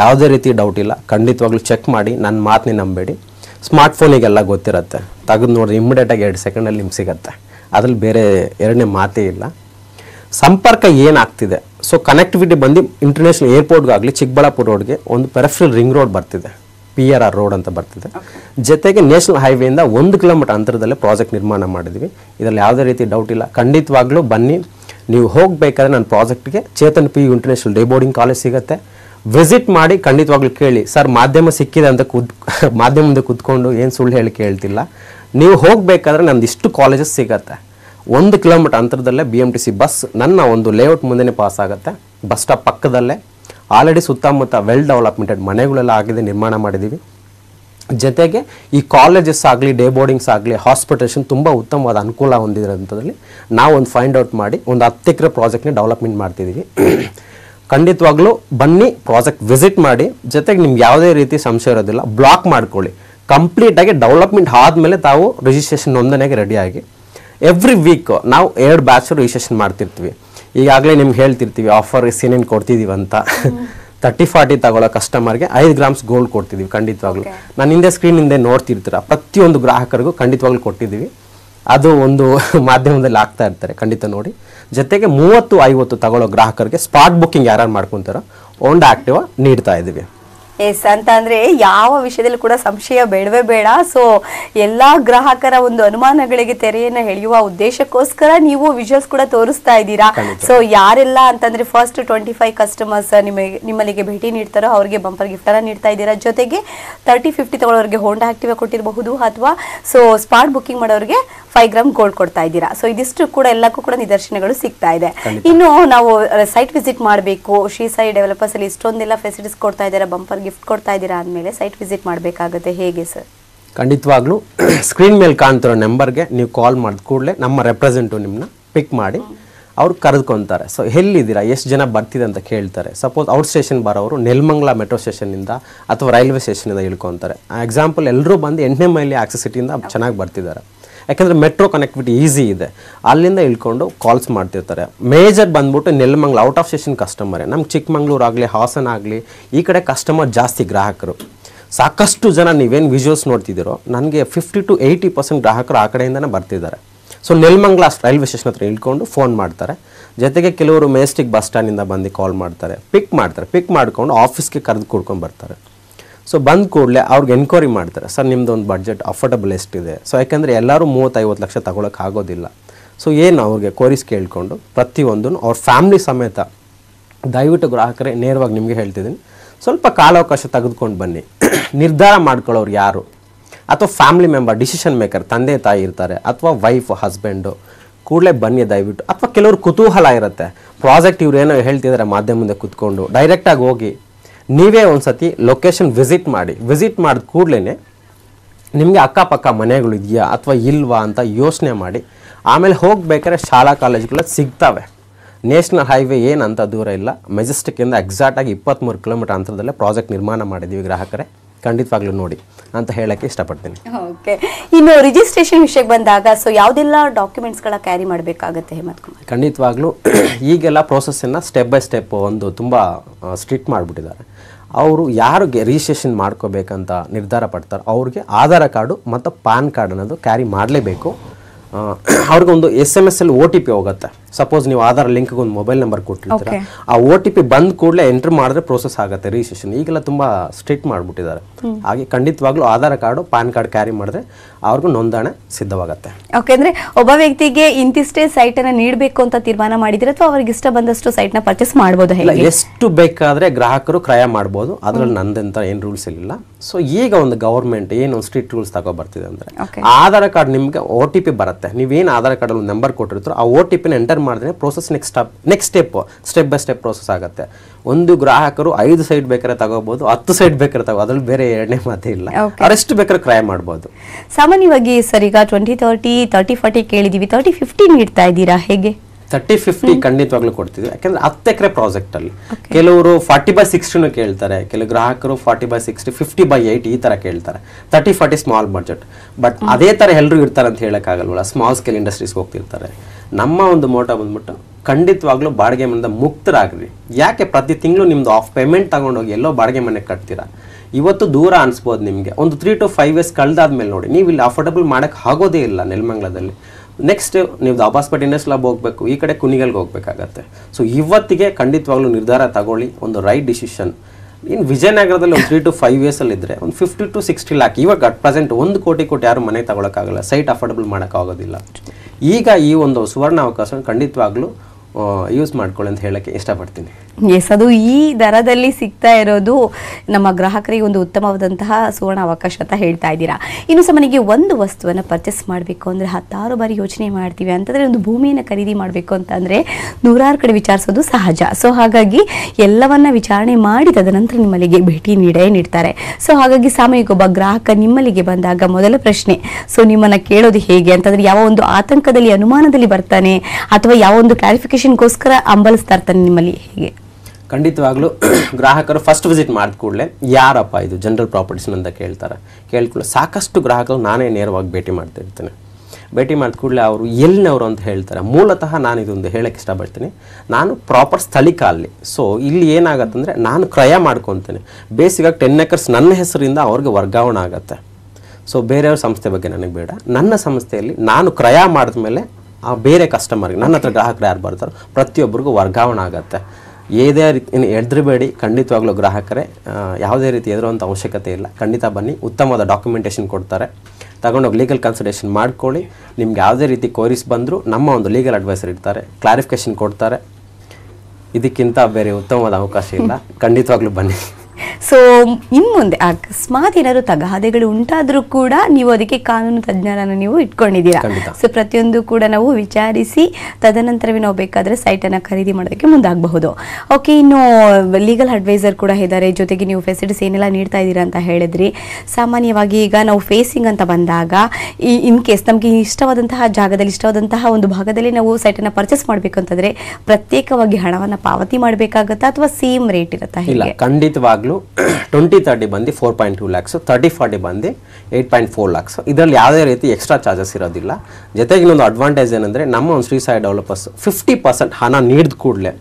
ಯಾವುದೇ ರೀತಿ ಡೌಟ್ ಇಲ್ಲ ಖಂಡಿತವಾಗ್ಲೂ ಚೆಕ್ ಮಾಡಿ ನನ್ನ ಮಾತನ್ನೇ ನಂಬೇಡಿ ಸ್ಮಾರ್ಟ್ ಫೋನಿಗೆಲ್ಲ ಗೊತ್ತಿರುತ್ತೆ ತೆಗೆದು ನೋಡಿದ್ರೆ ಇಮ್ಮಿಡಿಯೇಟಾಗಿ ಎರಡು ಸೆಕೆಂಡಲ್ಲಿ ನಿಮ್ಗೆ ಸಿಗುತ್ತೆ ಅದ್ರಲ್ಲಿ ಬೇರೆ ಎರಡನೇ ಮಾತೇ ಇಲ್ಲ ಸಂಪರ್ಕ ಏನಾಗ್ತಿದೆ ಸೊ ಕನೆಕ್ಟಿವಿಟಿ ಬಂದು ಇಂಟರ್ನ್ಯಾಷನಲ್ ಏರ್ಪೋರ್ಟ್ಗಾಗಲಿ ಚಿಕ್ಕಬಳ್ಳಾಪುರ ರೋಡ್ಗೆ ಒಂದು ಪೆರಫ್ರಲ್ ರಿಂಗ್ ರೋಡ್ ಬರ್ತಿದೆ ಪಿ ಆರ್ ಆರ್ ರೋಡ್ ಅಂತ ಬರ್ತಿದೆ ಜೊತೆಗೆ ನ್ಯಾಷನಲ್ ಹೈವೇಯಿಂದ ಒಂದು ಕಿಲೋಮೀಟರ್ ಅಂತರದಲ್ಲೇ ಪ್ರಾಜೆಕ್ಟ್ ನಿರ್ಮಾಣ ಮಾಡಿದ್ವಿ ಇದರಲ್ಲಿ ಯಾವುದೇ ರೀತಿ ಡೌಟ್ ಇಲ್ಲ ಖಂಡಿತವಾಗ್ಲೂ ಬನ್ನಿ ನೀವು ಹೋಗಬೇಕಾದ್ರೆ ನನ್ನ ಪ್ರಾಜೆಕ್ಟ್ಗೆ Chethan P U international day boarding college ಸಿಗುತ್ತೆ ವಿಸಿಟ್ ಮಾಡಿ ಖಂಡಿತವಾಗ್ಲೂ ಕೇಳಿ ಸರ್ ಮಾಧ್ಯಮ ಸಿಕ್ಕಿದೆ ಅಂತ ಕೂತ್ ಮಾಧ್ಯಮದ ಕೂತ್ಕೊಂಡು ಏನು ಸುಳ್ಳು ಹೇಳಿ ಕೇಳ್ತಿಲ್ಲ ನೀವು ಹೋಗಬೇಕಾದ್ರೆ ನಮ್ದು ಇಷ್ಟು ಕಾಲೇಜಸ್ ಸಿಗತ್ತೆ ಒಂದು ಕಿಲೋಮೀಟರ್ ಅಂತರದಲ್ಲೇ B M T C bus ನನ್ನ ಒಂದು ಲೇಔಟ್ ಮುಂದೆನೇ ಪಾಸ್ ಆಗುತ್ತೆ ಬಸ್ ಸ್ಟಾಪ್ ಪಕ್ಕದಲ್ಲೇ ಆಲ್ರೆಡಿ ಸುತ್ತಮುತ್ತ ವೆಲ್ ಡೆವಲಪ್ಮೆಂಟೆಡ್ ಮನೆಗಳೆಲ್ಲ ಆಗಿದೆ ನಿರ್ಮಾಣ ಮಾಡಿದ್ದೀವಿ ಜೊತೆಗೆ ಈ ಕಾಲೇಜಸ್ ಆಗಲಿ ಡೇ ಬೋರ್ಡಿಂಗ್ಸ್ ಆಗಲಿ ಹಾಸ್ಪಿಟೇಷನ್ ತುಂಬ ಉತ್ತಮವಾದ ಅನುಕೂಲ ಹೊಂದಿರೋಂಥದ್ರಲ್ಲಿ ನಾವು ಒಂದು ಫೈಂಡ್ ಔಟ್ ಮಾಡಿ ಒಂದು ಹತ್ತಿಕ್ರ ಪ್ರಾಜೆಕ್ಟ್ನ ಡೆವಲಪ್ಮೆಂಟ್ ಮಾಡ್ತಿದ್ದೀವಿ ಖಂಡಿತವಾಗ್ಲೂ ಬನ್ನಿ ಪ್ರಾಜೆಕ್ಟ್ ವಿಸಿಟ್ ಮಾಡಿ ಜೊತೆಗೆ ನಿಮ್ಗೆ ಯಾವುದೇ ರೀತಿ ಸಂಶಯ ಇರೋದಿಲ್ಲ ಬ್ಲಾಕ್ ಮಾಡ್ಕೊಳ್ಳಿ ಕಂಪ್ಲೀಟಾಗಿ ಡೆವಲಪ್ಮೆಂಟ್ ಆದಮೇಲೆ ತಾವು ರಿಜಿಸ್ಟ್ರೇಷನ್ ನೋಂದನೆಗೆ ರೆಡಿಯಾಗಿ ಎವ್ರಿ ವೀಕ್ ನಾವು ಎರಡು ಬ್ಯಾಚು ರಿಜಿಸ್ಟ್ರೇಷನ್ ಮಾಡ್ತಿರ್ತೀವಿ ಈಗಾಗಲೇ ನಿಮ್ಗೆ ಹೇಳ್ತಿರ್ತೀವಿ ಆಫರ್ ಏನೇನು ಕೊಡ್ತಿದ್ದೀವಿ ಅಂತ ತರ್ಟಿ ಫಾರ್ಟಿ ತಗೊಳ್ಳೋ ಕಸ್ಟಮರ್ಗೆ ಐದು ಗ್ರಾಮ್ಸ್ ಗೋಲ್ಡ್ ಕೊಡ್ತಿದ್ದೀವಿ ಖಂಡಿತವಾಗ್ಲೂ ನಾನು ಹಿಂದೆ ಸ್ಕ್ರೀನ್ ಹಿಂದೆ ನೋಡ್ತಿರ್ತೀರ ಪ್ರತಿಯೊಂದು ಗ್ರಾಹಕರಿಗೂ ಖಂಡಿತವಾಗ್ಲೂ ಕೊಟ್ಟಿದ್ದೀವಿ ಅದು ಒಂದು ಮಾಧ್ಯಮದಲ್ಲಿ ಆಗ್ತಾ ಇರ್ತಾರೆ ಖಂಡಿತ ನೋಡಿ ಜೊತೆಗೆ ಮೂವತ್ತು ಐವತ್ತು ತಗೊಳ್ಳೋ ಗ್ರಾಹಕರಿಗೆ ಸ್ಪಾಟ್ ಬುಕ್ಕಿಂಗ್ ಯಾರು ಮಾಡ್ಕೊತಾರೋ ಓಂಡ್ ಆ್ಯಕ್ಟಿವ ನೀಡ್ತಾ ಇದ್ದೀವಿ ಎಸ್ ಅಂತ ಅಂದ್ರೆ ಯಾವ ವಿಷಯದಲ್ಲಿ ಕೂಡ ಸಂಶಯ ಬೇಡವೇ ಬೇಡ ಸೊ ಎಲ್ಲಾ ಗ್ರಾಹಕರ ಒಂದು ಅನುಮಾನಗಳಿಗೆ ತೆರೆಯನ್ನು ಎಳೆಯುವ ಉದ್ದೇಶಕ್ಕೋಸ್ಕರ ನೀವು ವಿಜುವಲ್ಸ್ ಕೂಡ ತೋರಿಸ್ತಾ ಇದ್ದೀರಾ ಸೊ ಯಾರೆಲ್ಲ ಅಂತಂದ್ರೆ ಫಸ್ಟ್ ಟ್ವೆಂಟಿ ಫೈವ್ ಕಸ್ಟಮರ್ಸ್ ನಿಮಗೆ ನಿಮ್ಮಲ್ಲಿಗೆ ಭೇಟಿ ನೀಡ್ತಾರೋ ಅವರಿಗೆ ಬಂಪರ್ ಅನ್ನ ನೀಡ್ತಾ ಇದ್ದೀರಾ ಜೊತೆಗೆ ತರ್ಟಿ ಫಿಫ್ಟಿ ತಗೊಳ್ಳೋರಿಗೆ ಹೋಂಡಾ ಆಕ್ಟಿವ್ ಕೊಟ್ಟಿರಬಹುದು ಅಥವಾ ಸೊ ಸ್ಪಾಟ್ ಬುಕ್ಕಿಂಗ್ ಮಾಡೋರಿಗೆ ಫೈವ್ ಗ್ರಾಮ್ ಗೋಲ್ಡ್ ಕೊಡ್ತಾ ಇದ್ದೀರಾ ಸೊ ಇದಿಷ್ಟು ಕೂಡ ಎಲ್ಲಕ್ಕೂ ಕೂಡ ನಿದರ್ಶನಗಳು ಸಿಗ್ತಾ ಇದೆ ಇನ್ನು ನಾವು ಸೈಟ್ ವಿಸಿಟ್ ಮಾಡಬೇಕು ಶ್ರೀ ಡೆವಲಪರ್ಸ್ ಅಲ್ಲಿ ಇಷ್ಟೊಂದೆಲ್ಲ ಫೆಸಿಲಿಟೀಸ್ ಕೊಡ್ತಾ ಇದ್ದಾರೆ ಬಂಪರ್ ಗಿಫ್ಟ್ ಕೊಡ್ತಾ ಇದ್ದೀರಾ ಅಂದಮೇಲೆ ಸೈಟ್ ವಿಸಿಟ್ ಮಾಡಬೇಕಾಗುತ್ತೆ ಹೇಗೆ ಸರ್ ಖಂಡಿತವಾಗ್ಲೂ ಸ್ಕ್ರೀನ್ ಮೇಲೆ ಕಾಣ್ತಿರೋ ನಂಬರ್ಗೆ ನೀವು ಕಾಲ್ ಮಾಡಿದ ಕೂಡಲೇ ನಮ್ಮ ರೆಪ್ರೆಸೆಂಟು ನಿಮ್ಮನ್ನ ಪಿಕ್ ಮಾಡಿ ಅವ್ರು ಕರೆದುಕೊತಾರೆ ಸೊ ಎಲ್ಲಿದ್ದೀರಾ ಎಷ್ಟು ಜನ ಬರ್ತಿದೆ ಅಂತ ಕೇಳ್ತಾರೆ ಸಪೋಸ್ ಔಟ್ ಸ್ಟೇಷನ್ ಬರೋರು ನೆಲ್ಮಂಗ್ಲ ಮೆಟ್ರೋ ಸ್ಟೇಷನಿಂದ ಅಥವಾ ರೈಲ್ವೆ ಸ್ಟೇಷನಿಂದ ಇಳ್ಕೊತಾರೆ ಎಕ್ಸಾಂಪಲ್ ಎಲ್ಲರೂ ಬಂದು ಎಂಟನೇ ಮೈಲಿ ಆಕ್ಸಿಸಿಟಿಯಿಂದ ಚೆನ್ನಾಗಿ ಬರ್ತಿದ್ದಾರೆ ಯಾಕೆಂದರೆ ಮೆಟ್ರೋ ಕನೆಕ್ಟಿವಿಟಿ ಈಸಿ ಇದೆ ಅಲ್ಲಿಂದ ಇಳ್ಕೊಂಡು ಕಾಲ್ಸ್ ಮಾಡ್ತಿರ್ತಾರೆ ಮೇಜರ್ ಬಂದ್ಬಿಟ್ಟು ನೆಲಮಂಗ್ಲ ಔಟ್ ಆಫ್ ಸ್ಟೇಷನ್ ಕಸ್ಟಮರೇ ನಮ್ಮ ಚಿಕ್ಕಮಂಗ್ಳೂರು ಆಗಲಿ ಹಾಸನ ಆಗಲಿ ಈ ಕಡೆ ಕಸ್ಟಮರ್ ಜಾಸ್ತಿ ಗ್ರಾಹಕರು ಸಾಕಷ್ಟು ಜನ ನೀವೇನು ವಿಜುವಲ್ಸ್ ನೋಡ್ತಿದ್ದೀರೋ ನನಗೆ ಫಿಫ್ಟಿ ಟು ಏಯ್ಟಿ ಪರ್ಸೆಂಟ್ ಗ್ರಾಹಕರು ಆ ಕಡೆಯಿಂದನೇ ಬರ್ತಿದ್ದಾರೆ ಸೊ ನೆಲ್ಮಂಗ್ಲ ರೈಲ್ವೆ ಸ್ಟೇಷನ್ ಹತ್ರ ಇಳ್ಕೊಂಡು ಫೋನ್ ಮಾಡ್ತಾರೆ ಜೊತೆಗೆ ಕೆಲವರು ಮೇಸ್ಟಿಕ್ ಬಸ್ ಸ್ಟ್ಯಾಂಡಿಂದ ಬಂದು ಕಾಲ್ ಮಾಡ್ತಾರೆ ಪಿಕ್ ಮಾಡ್ತಾರೆ ಪಿಕ್ ಮಾಡಿಕೊಂಡು ಆಫೀಸ್ಗೆ ಕರೆದು ಕೂಡ್ಕೊಂಡು ಬರ್ತಾರೆ ಸೊ ಬಂದ ಕೂಡಲೇ ಅವ್ರಿಗೆ ಎನ್ಕ್ವೈರಿ ಮಾಡ್ತಾರೆ ಸರ್ ನಿಮ್ಮದು ಒಂದು ಬಡ್ಜೆಟ್ ಅಫೋರ್ಡಬಲ್ ಎಷ್ಟಿದೆ ಸೊ ಯಾಕೆಂದರೆ ಎಲ್ಲರೂ ಮೂವತ್ತೈವತ್ತು ಲಕ್ಷ ತಗೊಳಕ್ಕೆ ಆಗೋದಿಲ್ಲ ಸೊ ಏನು ಅವ್ರಿಗೆ ಕೋರಿಸ್ ಕೇಳಿಕೊಂಡು ಪ್ರತಿಯೊಂದೂ ಅವ್ರ ಫ್ಯಾಮ್ಲಿ ಸಮೇತ ದಯವಿಟ್ಟು ಗ್ರಾಹಕರೇ ನೇರವಾಗಿ ನಿಮಗೆ ಹೇಳ್ತಿದ್ದೀನಿ ಸ್ವಲ್ಪ ಕಾಲಾವಕಾಶ ತೆಗೆದುಕೊಂಡು ಬನ್ನಿ ನಿರ್ಧಾರ ಮಾಡ್ಕೊಳ್ಳೋರು ಯಾರು ಅಥವಾ ಫ್ಯಾಮ್ಲಿ ಮೆಂಬರ್ ಡಿಸಿಷನ್ ಮೇಕರ್ ತಂದೆ ತಾಯಿ ಇರ್ತಾರೆ ಅಥವಾ ವೈಫ್ ಹಸ್ಬೆಂಡು ಕೂಡಲೇ ಬನ್ನಿ ದಯವಿಟ್ಟು ಅಥವಾ ಕೆಲವರು ಕುತೂಹಲ ಇರುತ್ತೆ ಪ್ರಾಜೆಕ್ಟ್ ಇವ್ರು ಏನೋ ಹೇಳ್ತಿದ್ದಾರೆ ಮಾಧ್ಯಮದಿಂದ ಕುತ್ಕೊಂಡು ಡೈರೆಕ್ಟಾಗಿ ಹೋಗಿ ನೀವೇ ಒಂದು ಸತಿ ಲೊಕೇಶನ್ ವಿಸಿಟ್ ಮಾಡಿ ವಿಸಿಟ್ ಮಾಡಿದ ಕೂಡಲೇ ನಿಮಗೆ ಅಕ್ಕಪಕ್ಕ ಮನೆಗಳು ಇದೆಯಾ ಅಥವಾ ಇಲ್ವಾ ಅಂತ ಯೋಚನೆ ಮಾಡಿ ಆಮೇಲೆ ಹೋಗಬೇಕಾದ್ರೆ ಶಾಲಾ ಕಾಲೇಜುಗಳ ಸಿಗ್ತವೆ ನ್ಯಾಷನಲ್ ಹೈವೇ ಏನು ಅಂತ ದೂರ ಇಲ್ಲ ಮೆಜೆಸ್ಟಿಕ್ಕಿಂದ ಎಕ್ಸಾಕ್ಟಾಗಿ ಇಪ್ಪತ್ತ್ಮೂರು ಕಿಲೋಮೀಟರ್ ಅಂತರದಲ್ಲೇ ಪ್ರಾಜೆಕ್ಟ್ ನಿರ್ಮಾಣ ಮಾಡಿದ್ದೀವಿ ಗ್ರಾಹಕರೇ ಖಂಡಿತವಾಗ್ಲೂ ನೋಡಿ ಅಂತ ಹೇಳಕ್ಕೆ ಇಷ್ಟಪಡ್ತೀನಿ ಓಕೆ ಇನ್ನು ರಿಜಿಸ್ಟ್ರೇಷನ್ ವಿಷಯಕ್ಕೆ ಬಂದಾಗ ಸೊ ಯಾವುದೆಲ್ಲ ಡಾಕ್ಯುಮೆಂಟ್ಸ್ಗಳ ಕ್ಯಾರಿ ಮಾಡಬೇಕಾಗುತ್ತೆ ಹೇಮಂತ್ ಕುಮಾರ್ ಖಂಡಿತವಾಗ್ಲೂ ಈಗೆಲ್ಲ ಪ್ರೋಸೆಸ್ಸನ್ನು ಸ್ಟೆಪ್ ಬೈ ಸ್ಟೆಪ್ ಒಂದು ತುಂಬ ಸ್ಟ್ರಿಕ್ಟ್ ಮಾಡಿಬಿಟ್ಟಿದ್ದಾರೆ ಅವರು ಯಾರಿಗೆ ರಿಜಿಸ್ಟ್ರೇಷನ್ ಮಾಡ್ಕೋಬೇಕಂತ ನಿರ್ಧಾರ ಪಡ್ತಾರೆ ಅವ್ರಿಗೆ ಆಧಾರ್ ಕಾರ್ಡು ಮತ್ತು ಪ್ಯಾನ್ ಕಾರ್ಡ್ ಅನ್ನೋದು ಕ್ಯಾರಿ ಮಾಡಲೇಬೇಕು ಒಂದು ಎಸ್ ಎಮ್ ಎಸ್ ಅಲ್ಲಿ ಓ ಟಿ ಪಿ ಹೋಗುತ್ತೆ ಸಪೋಸ್ ನೀವು ಆಧಾರ್ ಲಿಂಕ್ ಒಂದು ಮೊಬೈಲ್ ನಂಬರ್ ಕೊಟ್ಟಿರ್ತೀರ ಆ ಓ ಟಿ ಪಿ ಬಂದ ಕೂಡಲೇ ಎಂಟರ್ ಮಾಡಿದ್ರೆ ಪ್ರೋಸೆಸ್ ಆಗುತ್ತೆ ರಿಜಿಸ್ಟ್ರೇಷನ್ ಈಗೆಲ್ಲ ತುಂಬ ಸ್ಟ್ರಿಕ್ಟ್ ಮಾಡಿಬಿಟ್ಟಿದ್ದಾರೆ ಹಾಗೆ ಖಂಡಿತವಾಗ್ಲೂ Aadhaar card PAN card carry ಮಾಡಿದ್ರೆ ಅವ್ರಿಗೂ ನೋಂದಣೆ ಸಿದ್ಧವಾಗುತ್ತೆ ಯಾಕೆಂದ್ರೆ ಒಬ್ಬ ವ್ಯಕ್ತಿಗೆ ಇಂತಿಷ್ಟೇ ಸೈಟನ್ನು ನೀಡಬೇಕು ಅಂತ ತೀರ್ಮಾನ ಮಾಡಿದ್ರೆ ಅಥವಾ ಅವ್ರಿಗೆ ಇಷ್ಟ ಬಂದಷ್ಟು ಸೈಟ್ ನ ಪರ್ಚೇಸ್ ಮಾಡ್ಬೋದು ಎಷ್ಟು ಬೇಕಾದ್ರೆ ಗ್ರಾಹಕರು ಕ್ರಯ ಮಾಡ್ಬೋದು ಅದರಲ್ಲಿ ನಂದಂತ ಏನು ರೂಲ್ಸ್ ಇಲ್ಲ ಸೊ ಈಗ ಒಂದು ಗೌರ್ಮೆಂಟ್ ಏನು ಸ್ಟ್ರಿಕ್ಟ್ ರೂಲ್ಸ್ ತಗೋ ಬರ್ತಿದೆ ಅಂದ್ರೆ ಆಧಾರ್ ಕಾರ್ಡ್ ನಿಮಗೆ ಓ ಟಿ ಪಿ ಬರುತ್ತೆ ನೀವೇನು ಆಧಾರ್ ಕಾರ್ಡ್ ನಂಬರ್ ಕೊಟ್ಟಿರ್ತಾರೋ ಆ ಓ ಟಿ ಪಿನ ಎಂಟರ್ ಕ್ಲಿಯರ್ ಮಾಡಿದ್ರೆ process next stop next step step by step process ಆಗುತ್ತೆ ಒಂದು ಗ್ರಾಹಕರು ಐದು ಸೈಡ್ ಬೇಕಾದ್ರೆ ತಗೋಬಹುದು ಹತ್ತು ಸೈಡ್ ಬೇಕಾದ್ರೆ ತಗೋ ಅದ್ರಲ್ಲಿ ಬೇರೆ ಎರಡನೇ ಮಾತೇ ಇಲ್ಲ ಅರೆಸ್ಟ್ ಬೇಕಾದ್ರೆ ಕ್ರೈ ಮಾಡಬಹುದು ಸಾಮಾನ್ಯವಾಗಿ ಸರ್ ಈಗ ಟ್ವೆಂಟಿ ತರ್ಟಿ ತರ್ಟಿ ಫಾರ್ಟಿ ಕೇಳಿದೀವಿ ತರ್ಟಿ ಫಿಫ್ಟೀನ್ ಇಡ್ತಾ ಇದ್ದೀರಾ ಹೇಗೆ ತರ್ಟಿ ಫಿಫ್ಟಿ ಖಂಡಿತವಾಗ್ಲೂ ಕೊಡ್ತೀವಿ ಯಾಕಂದ್ರೆ ಹತ್ತು ಎಕರೆ ಪ್ರಾಜೆಕ್ಟ್ ಅಲ್ಲಿ ಕೆಲವರು ಫಾರ್ಟಿ ಬೈ ಸಿಕ್ಸ್ಟಿನೂ ಕೇಳ್ತಾರೆ ಕೆಲವು ಗ್ರಾಹಕರು forty by sixty fifty by eight ಈ ತರ ಕೇಳ್ತಾರೆ thirty forty small budget but ಅದೇ ತರ ಎಲ್ಲರೂ ಇರ್ತಾರೆ ಅಂತ ಹೇಳಕ್ಕಾಗಲ್ವಲ್ಲ ಸ್ಮಾಲ್ ಸ್ಕೇಲ್ ಇಂಡಸ್ಟ್ರೀಸ್ ಹೋಗ್ತಿರ್ತಾರೆ ನಮ್ಮ ಒಂದು ಮೋಟ ಬಂದ್ಬಿಟ್ಟು ಖಂಡಿತವಾಗ್ಲೂ ಬಾಡಿಗೆ ಮನೆಯಿಂದ ಮುಕ್ತರಾಗ್ರಿ ಯಾಕೆ ಪ್ರತಿ ತಿಂಗಳು ನಿಮ್ದು ಆಫ್ ಪೇಮೆಂಟ್ ತಗೊಂಡೋಗಿ ಎಲ್ಲೋ ಬಾಡಿಗೆ ಮನೆ ಕಟ್ತೀರಾ ಇವತ್ತು ದೂರ ಅನಿಸ್ಬೋದು ನಿಮಗೆ ಒಂದು ತ್ರೀ ಟು ಫೈವ್ ಇಯರ್ಸ್ ಕಳೆದಾದ್ಮೇಲೆ ನೋಡಿ ನೀವು ಇಲ್ಲಿ ಅಫೋರ್ಡಬಲ್ ಮಾಡೋಕ್ಕೆ ಆಗೋದೇ ಇಲ್ಲ ನೆಲಮಂಗ್ಲದಲ್ಲಿ ನೆಕ್ಸ್ಟ್ ನೀವು ದಾಬಾಸ್ಪೇಟೆ ಲಾಬ್ ಹೋಗಬೇಕು ಈ ಕಡೆ ಕುನಿಗಲ್ಗೆ ಹೋಗಬೇಕಾಗತ್ತೆ ಸೊ ಇವತ್ತಿಗೆ ಖಂಡಿತವಾಗ್ಲೂ ನಿರ್ಧಾರ ತಗೊಳ್ಳಿ ಒಂದು ರೈಟ್ ಡಿಸಿಷನ್ ಇನ್ನು ವಿಜಯನಗರದಲ್ಲಿ ಒಂದು ತ್ರೀ ಟು ಫೈವ್ ಇಯರ್ಸಲ್ಲಿ ಇದ್ದರೆ ಒಂದು ಫಿಫ್ಟಿ ಟು ಸಿಕ್ಸ್ಟಿ ಲ್ಯಾಕ್ ಇವಾಗ ಅಟ್ ಪ್ರೆಸೆಂಟ್ ಒಂದು ಕೋಟಿ ಕೋಟಿ ಯಾರು ಮನೆ ತಗೊಳಕ್ಕಾಗಲ್ಲ ಸೈಟ್ ಅಫೋರ್ಡಬಲ್ ಮಾಡೋಕ್ಕಾಗೋದಿಲ್ಲ ಈಗ ಈ ಒಂದು ಸುವರ್ಣ ಅವಕಾಶವನ್ನು ಖಂಡಿತವಾಗ್ಲೂ ಯೂಸ್ ಮಾಡ್ಕೊಳ್ಳಿ ಅಂತ ಹೇಳೋಕ್ಕೆ ಇಷ್ಟಪಡ್ತೀನಿ ಎಸ್ ಅದು ಈ ದರದಲ್ಲಿ ಸಿಗ್ತಾ ಇರೋದು ನಮ್ಮ ಗ್ರಾಹಕರಿಗೆ ಒಂದು ಉತ್ತಮವಾದಂತಹ ಸುವರ್ಣ ಅವಕಾಶ ಅಂತ ಹೇಳ್ತಾ ಇದ್ದೀರಾ ಇನ್ನು ಸಮನಿಗೆ ಒಂದು ವಸ್ತುವನ್ನು ಪರ್ಚೇಸ್ ಮಾಡಬೇಕು ಅಂದರೆ ಹತ್ತಾರು ಬಾರಿ ಯೋಚನೆ ಮಾಡ್ತೀವಿ ಅಂತಂದರೆ ಒಂದು ಭೂಮಿಯನ್ನು ಖರೀದಿ ಮಾಡಬೇಕು ಅಂತಂದರೆ ನೂರಾರು ಕಡೆ ವಿಚಾರಿಸೋದು ಸಹಜ ಸೊ ಹಾಗಾಗಿ ಎಲ್ಲವನ್ನ ವಿಚಾರಣೆ ಮಾಡಿ ತದನಂತರ ನಿಮ್ಮಲ್ಲಿಗೆ ಭೇಟಿ ನೀಡೇ ನೀಡ್ತಾರೆ ಸೊ ಹಾಗಾಗಿ ಸಾಮಯಿಕೊಬ್ಬ ಒಬ್ಬ ಗ್ರಾಹಕ ನಿಮ್ಮಲ್ಲಿಗೆ ಬಂದಾಗ ಮೊದಲ ಪ್ರಶ್ನೆ ಸೊ ನಿಮ್ಮನ್ನು ಕೇಳೋದು ಹೇಗೆ ಅಂತಂದರೆ ಯಾವ ಒಂದು ಆತಂಕದಲ್ಲಿ ಅನುಮಾನದಲ್ಲಿ ಬರ್ತಾನೆ ಅಥವಾ ಯಾವ ಒಂದು ಕ್ಲಾರಿಫಿಕೇಶನ್ಗೋಸ್ಕರ ಅಂಬಲಿಸ್ತಾ ಇರ್ತಾನೆ ನಿಮ್ಮಲ್ಲಿ ಹೇಗೆ ಖಂಡಿತವಾಗ್ಲೂ ಗ್ರಾಹಕರು ಫಸ್ಟ್ ವಿಸಿಟ್ ಮಾಡಿದ ಕೂಡಲೇ ಯಾರಪ್ಪ ಇದು ಜನರಲ್ ಅಂತ ಕೇಳ್ತಾರೆ ಕೇಳ್ಕೊಳ್ಳೋ ಸಾಕಷ್ಟು ಗ್ರಾಹಕರು ನಾನೇ ನೇರವಾಗಿ ಭೇಟಿ ಮಾಡ್ತಿರ್ತೇನೆ ಭೇಟಿ ಮಾಡಿದ ಕೂಡಲೇ ಅವರು ಎಲ್ಲಿನವರು ಅಂತ ಹೇಳ್ತಾರೆ ಮೂಲತಃ ನಾನು ಇದೊಂದು ಹೇಳಕ್ಕೆ ಇಷ್ಟಪಡ್ತೀನಿ ನಾನು ಪ್ರಾಪರ್ ಸ್ಥಳಿಕ ಅಲ್ಲಿ ಸೊ ಇಲ್ಲಿ ಏನಾಗತ್ತಂದರೆ ನಾನು ಕ್ರಯ ಮಾಡ್ಕೊತೇನೆ ಬೇಸಿಗಾಗಿ ಟೆನ್ ಎಕರ್ಸ್ ನನ್ನ ಹೆಸರಿಂದ ಅವ್ರಿಗೆ ವರ್ಗಾವಣೆ ಆಗುತ್ತೆ ಸೊ ಬೇರೆಯವ್ರ ಸಂಸ್ಥೆ ಬಗ್ಗೆ ನನಗೆ ಬೇಡ ನನ್ನ ಸಂಸ್ಥೆಯಲ್ಲಿ ನಾನು ಕ್ರಯ ಮಾಡಿದ್ಮೇಲೆ ಆ ಬೇರೆ ಕಸ್ಟಮರ್ಗೆ ನನ್ನ ಹತ್ರ ಗ್ರಾಹಕರು ಯಾರು ಬರ್ತಾರೋ ಪ್ರತಿಯೊಬ್ಬರಿಗೂ ವರ್ಗಾವಣೆ ಆಗುತ್ತೆ ಏದೇ ರೀತಿ ಎದ್ರಬೇಡಿ ಖಂಡಿತವಾಗ್ಲೂ ಗ್ರಾಹಕರೇ ಯಾವುದೇ ರೀತಿ ಎದುರುವಂಥ ಅವಶ್ಯಕತೆ ಇಲ್ಲ ಖಂಡಿತ ಬನ್ನಿ ಉತ್ತಮವಾದ ಡಾಕ್ಯುಮೆಂಟೇಷನ್ ಕೊಡ್ತಾರೆ ತಗೊಂಡೋಗಿ ಲೀಗಲ್ ಕನ್ಸಲ್ಟೇಷನ್ ಮಾಡ್ಕೊಳ್ಳಿ ನಿಮ್ಗೆ ಯಾವುದೇ ರೀತಿ ಕೋರಿಸ್ ಬಂದರೂ ನಮ್ಮ ಒಂದು ಲೀಗಲ್ ಅಡ್ವೈಸರ್ ಇರ್ತಾರೆ ಕ್ಲಾರಿಫಿಕೇಷನ್ ಕೊಡ್ತಾರೆ ಇದಕ್ಕಿಂತ ಬೇರೆ ಉತ್ತಮವಾದ ಅವಕಾಶ ಇಲ್ಲ ಖಂಡಿತವಾಗ್ಲೂ ಬನ್ನಿ ಸೊ ಇನ್ಮುಂದೆ ಮುಂದೆ ಅಕಸ್ಮಾತ್ ಏನಾದ್ರು ತಗಾದೆಗಳು ಉಂಟಾದ್ರೂ ಕೂಡ ನೀವು ಅದಕ್ಕೆ ಕಾನೂನು ತಜ್ಞರನ್ನು ನೀವು ಇಟ್ಕೊಂಡಿದ್ದೀರಾ ಸೊ ಪ್ರತಿಯೊಂದು ಕೂಡ ನಾವು ವಿಚಾರಿಸಿ ತದನಂತರವೇ ನಾವು ಬೇಕಾದ್ರೆ ಸೈಟನ್ನು ಖರೀದಿ ಮಾಡೋದಕ್ಕೆ ಮುಂದಾಗಬಹುದು ಓಕೆ ಇನ್ನು ಲೀಗಲ್ ಅಡ್ವೈಸರ್ ಕೂಡ ಇದ್ದಾರೆ ಜೊತೆಗೆ ನೀವು ಫೆಸಿಲಿಟೀಸ್ ಏನೆಲ್ಲ ನೀಡ್ತಾ ಇದ್ದೀರಾ ಅಂತ ಹೇಳಿದ್ರಿ ಸಾಮಾನ್ಯವಾಗಿ ಈಗ ನಾವು ಫೇಸಿಂಗ್ ಅಂತ ಬಂದಾಗ ಈ ಇನ್ ಕೇಸ್ ನಮ್ಗೆ ಇಷ್ಟವಾದಂತಹ ಜಾಗದಲ್ಲಿ ಇಷ್ಟವಾದಂತಹ ಒಂದು ಭಾಗದಲ್ಲಿ ನಾವು ಸೈಟನ್ನು ಪರ್ಚೇಸ್ ಮಾಡಬೇಕಂತಂದ್ರೆ ಪ್ರತ್ಯೇಕವಾಗಿ ಹಣವನ್ನು ಪಾವತಿ ಮಾಡಬೇಕಾಗತ್ತಾ ಅಥವಾ ಸೇಮ್ ರೇಟ್ ಇರುತ್ತಾ ಖಂಡಿತವಾಗ್ಲೂ ಟ್ವೆಂಟಿ ತರ್ಟಿ ಬಂದು four point two lakhs thirty forty ಬಂದು ಏಯ್ಟ್ ಪಾಯಿಂಟ್ ಫೋರ್ ಲ್ಯಾಕ್ಸ್ ಇದರಲ್ಲಿ ಯಾವುದೇ ರೀತಿ ಎಕ್ಸ್ಟ್ರಾ ಚಾರ್ಜಸ್ ಇರೋದಿಲ್ಲ ಜೊತೆಗೆ ಇನ್ನೊಂದು ಅಡ್ವಾಂಟೇಜ್ ಏನಂದರೆ ನಮ್ಮ ಒಂದು Shri Sai developers fifty percent ಹಣ ನೀಡಿದ ಕೂಡಲೇ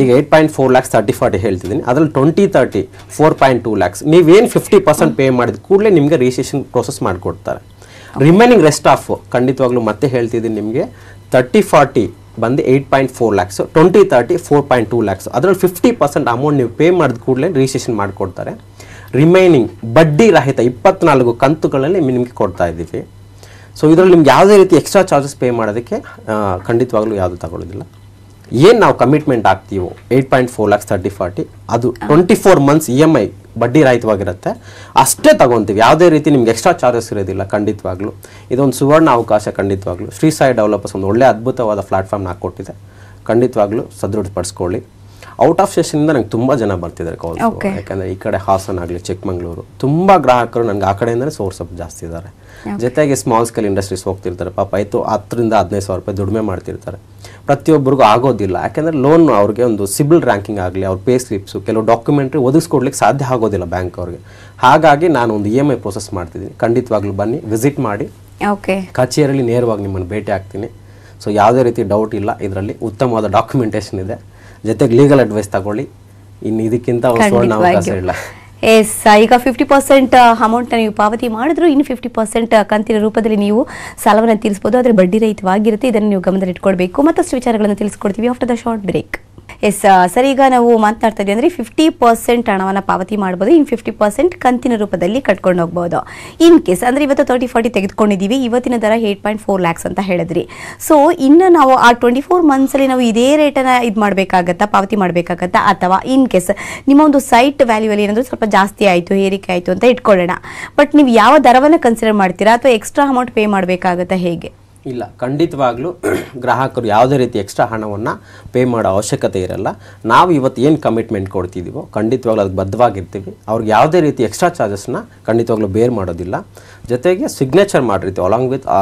ಈಗ eight point four lakhs thirty forty ಹೇಳ್ತಿದ್ದೀನಿ ಅದರಲ್ಲಿ twenty thirty four point two lakhs ನೀವೇನು ಫಿಫ್ಟಿ ಪರ್ಸೆಂಟ್ ಪೇ ಮಾಡಿದ ಕೂಡಲೇ ನಿಮಗೆ ರಿಜಿಸ್ಟ್ರೇಷನ್ ಪ್ರೊಸೆಸ್ ಮಾಡಿಕೊಡ್ತಾರೆ ರಿಮೈನಿಂಗ್ ರೆಸ್ಟ್ ಆಫ್ ಖಂಡಿತವಾಗ್ಲೂ ಮತ್ತೆ ಹೇಳ್ತಿದ್ದೀನಿ ನಿಮಗೆ ತರ್ಟಿ ಫಾರ್ಟಿ ಬಂದು eight point four lakhs twenty thirty four point two lakhs ಅದರಲ್ಲಿ ಫಿಫ್ಟಿ ಪರ್ಸೆಂಟ್ ಅಮೌಂಟ್ ನೀವು ಪೇ ಮಾಡಿದ ಕೂಡಲೇ ರಿಜಿಸ್ಟ್ರೇಷನ್ ಮಾಡಿಕೊಡ್ತಾರೆ ರಿಮೈನಿಂಗ್ ಬಡ್ಡಿ ರಹಿತ ಇಪ್ಪತ್ನಾಲ್ಕು ಕಂತುಗಳಲ್ಲಿ ನಿಮಗೆ ಕೊಡ್ತಾ ಇದ್ದೀವಿ ಸೊ ಇದರಲ್ಲಿ ನಿಮ್ಗೆ ಯಾವುದೇ ರೀತಿ ಎಕ್ಸ್ಟ್ರಾ ಚಾರ್ಜಸ್ ಪೇ ಮಾಡೋದಕ್ಕೆ ಖಂಡಿತವಾಗ್ಲೂ ಯಾವುದು ತಗೊಳ್ಳೋದಿಲ್ಲ ಏನು ನಾವು ಕಮಿಟ್ಮೆಂಟ್ ಆಗ್ತೀವೋ eight point four lakhs thirty forty ಅದು twenty four months E M I ಬಡ್ಡಿ ರಹಿತವಾಗಿರುತ್ತೆ ಅಷ್ಟೇ ತಗೊತೀವಿ ಯಾವುದೇ ರೀತಿ ನಿಮ್ಗೆ ಎಕ್ಸ್ಟ್ರಾ ಚಾರ್ಜಸ್ ಇರೋದಿಲ್ಲ ಖಂಡಿತವಾಗ್ಲೂ ಇದೊಂದು ಸುವರ್ಣ ಅವಕಾಶ ಖಂಡಿತವಾಗ್ಲೂ ಶ್ರೀ ಸಾಯಿ ಡೆವಲಪರ್ಸ್ ಒಂದು ಒಳ್ಳೆ ಅದ್ಭುತವಾದ ಪ್ಲಾಟ್ಫಾರ್ಮ್ನ ಹಾಕ್ಕೊಟ್ಟಿದೆ ಖಂಡಿತವಾಗ್ಲೂ ಸದೃಢಪಡಿಸ್ಕೊಳ್ಳಿ ಔಟ್ ಆಫ್ ಸ್ಟೇಷನಿಂದ ನಂಗೆ ತುಂಬ ಜನ ಬರ್ತಿದ್ದಾರೆ ಕಾಲ್ಸ್ ಯಾಕಂದರೆ ಈ ಕಡೆ ಹಾಸನ ಆಗಲಿ ಚಿಕ್ಕಮಂಗ್ಳೂರು ತುಂಬ ಗ್ರಾಹಕರು ನನಗೆ ಆ ಕಡೆಯಿಂದಲೇ ಸೋರ್ಸ್ ಅಪ್ ಜಾಸ್ತಿ ಇದ್ದಾರೆ ಜೊತೆಗೆ ಸ್ಮಾಲ್ ಸ್ಕೇಲ್ ಇಂಡಸ್ಟ್ರೀಸ್ ಹೋಗ್ತಿರ್ತಾರೆ ಪಾಪ ಆಯಿತು ಹತ್ತರಿಂದ ಹದಿನೈದು ಸಾವಿರ ರೂಪಾಯಿ ದುಡಿಮೆ ಮಾಡ್ತಿರ್ತಾರೆ ಪ್ರತಿಯೊಬ್ಬರಿಗೂ ಆಗೋದಿಲ್ಲ ಯಾಕೆಂದರೆ ಲೋನ್ ಅವ್ರಿಗೆ ಒಂದು ಸಿಬಿಲ್ ರ್ಯಾಂಕಿಂಗ್ ಆಗಲಿ ಅವ್ರ ಪೇ ಸ್ಲಿಪ್ಸು ಕೆಲವು ಡಾಕ್ಯುಮೆಂಟ್ರಿ ಒದಗಿಸ್ಕೊಡ್ಲಿಕ್ಕೆ ಸಾಧ್ಯ ಆಗೋದಿಲ್ಲ ಬ್ಯಾಂಕ್ ಅವ್ರಿಗೆ ಹಾಗಾಗಿ ನಾನು ಒಂದು ಇ ಎಮ್ ಐ ಪ್ರೊಸೆಸ್ ಮಾಡ್ತಿದ್ದೀನಿ ಖಂಡಿತವಾಗ್ಲೂ ಬನ್ನಿ ವಿಸಿಟ್ ಮಾಡಿ ಓಕೆ ಕಚೇರಿಯಲ್ಲಿ ನೇರವಾಗಿ ನಿಮ್ಮನ್ನು ಭೇಟಿ ಆಗ್ತೀನಿ ಸೊ ಯಾವುದೇ ರೀತಿ ಡೌಟ್ ಇಲ್ಲ ಇದರಲ್ಲಿ ಉತ್ತಮವಾದ ಡಾಕ್ಯುಮೆಂಟೇಷನ್ ಇದೆ ಜೊತೆಗೆ ಲೀಗಲ್ ಅಡ್ವೈಸ್ ತಗೊಳ್ಳಿ ಇನ್ನು ಇದಕ್ಕಿಂತ ಅವಕಾಶ ಇಲ್ಲ ಎಸ್ ಈಗ ಫಿಫ್ಟಿ ಪರ್ಸೆಂಟ್ ಅಮೌಂಟ್ನ ನೀವು ಪಾವತಿ ಮಾಡಿದ್ರು ಇನ್ನು ಫಿಫ್ಟಿ ಪರ್ಸೆಂಟ್ ಕಂತಿನ ರೂಪದಲ್ಲಿ ನೀವು ಸಾಲವನ್ನು ತೀರಿಸಬಹುದು ಆದರೆ ಬಡ್ಡಿ ರಹಿತವಾಗಿರುತ್ತೆ ಇದನ್ನು ನೀವು ಗಮನದಲ್ಲಿಟ್ಕೊಳ್ಬೇಕು ಮತ್ತಷ್ಟು ವಿಚಾರಗಳನ್ನು ತಿಳಿಸ್ಕೊಡ್ತೀವಿ after the short break yes sir ಈಗ ನಾವು ಮಾತನಾಡ್ತಾ ಇದ್ದೀವಿ ಅಂದರೆ ಫಿಫ್ಟಿ ಪರ್ಸೆಂಟ್ ಹಣವನ್ನು ಪಾವತಿ ಮಾಡ್ಬೋದು ಇನ್ನು ಫಿಫ್ಟಿ ಪರ್ಸೆಂಟ್ ಕಂತಿನ ರೂಪದಲ್ಲಿ ಕಟ್ಕೊಂಡು ಹೋಗ್ಬೋದು ಇನ್ ಕೇಸ್ ಅಂದರೆ ಇವತ್ತು ತರ್ಟಿ ಫಾರ್ಟಿ ತೆಗೆದುಕೊಂಡಿದ್ದೀವಿ ಇವತ್ತಿನ ದರ ಏಯ್ಟ್ ಪಾಯಿಂಟ್ ಫೋರ್ ಲ್ಯಾಕ್ಸ್ ಅಂತ ಹೇಳಿದ್ರಿ ಸೊ ಇನ್ನು ನಾವು ಆ ಟ್ವೆಂಟಿ ಫೋರ್ ಮಂತ್ಸಲ್ಲಿ ನಾವು ಇದೇ ರೇಟನ್ನು ಇದು ಮಾಡಬೇಕಾಗತ್ತಾ ಪಾವತಿ ಮಾಡಬೇಕಾಗತ್ತಾ ಅಥವಾ ಇನ್ ಕೇಸ್ ನಿಮ್ಮ ಒಂದು ಸೈಟ್ ವ್ಯಾಲ್ಯೂವಲ್ಲಿ ಏನಾದರೂ ಸ್ವಲ್ಪ ಜಾಸ್ತಿ ಆಯಿತು ಏರಿಕೆ ಆಯಿತು ಅಂತ ಇಟ್ಕೊಳ್ಳೋಣ ಬಟ್ ನೀವು ಯಾವ ದರವನ್ನು ಕನ್ಸಿಡರ್ ಮಾಡ್ತೀರಾ ಅಥವಾ ಎಕ್ಸ್ಟ್ರಾ ಅಮೌಂಟ್ ಪೇ ಮಾಡಬೇಕಾಗತ್ತಾ ಹೇಗೆ ಇಲ್ಲ ಖಂಡಿತವಾಗ್ಲೂ ಗ್ರಾಹಕರು ಯಾವುದೇ ರೀತಿ ಎಕ್ಸ್ಟ್ರಾ ಹಣವನ್ನು ಪೇ ಮಾಡೋ ಅವಶ್ಯಕತೆ ಇರಲ್ಲ ನಾವು ಇವತ್ತು ಏನು ಕಮಿಟ್ಮೆಂಟ್ ಕೊಡ್ತಿದ್ದೀವೋ ಖಂಡಿತವಾಗ್ಲೂ ಅದಕ್ಕೆ ಬದ್ಧವಾಗಿರ್ತೀವಿ ಅವ್ರಿಗೆ ಯಾವುದೇ ರೀತಿ ಎಕ್ಸ್ಟ್ರಾ ಚಾರ್ಜಸ್ನ ಖಂಡಿತವಾಗ್ಲೂ ಬೇರ್ ಮಾಡೋದಿಲ್ಲ ಜೊತೆಗೆ ಸಿಗ್ನೇಚರ್ ಮಾಡಿರ್ತೀವಿ ಅಲಾಂಗ್ ವಿತ್ ಆ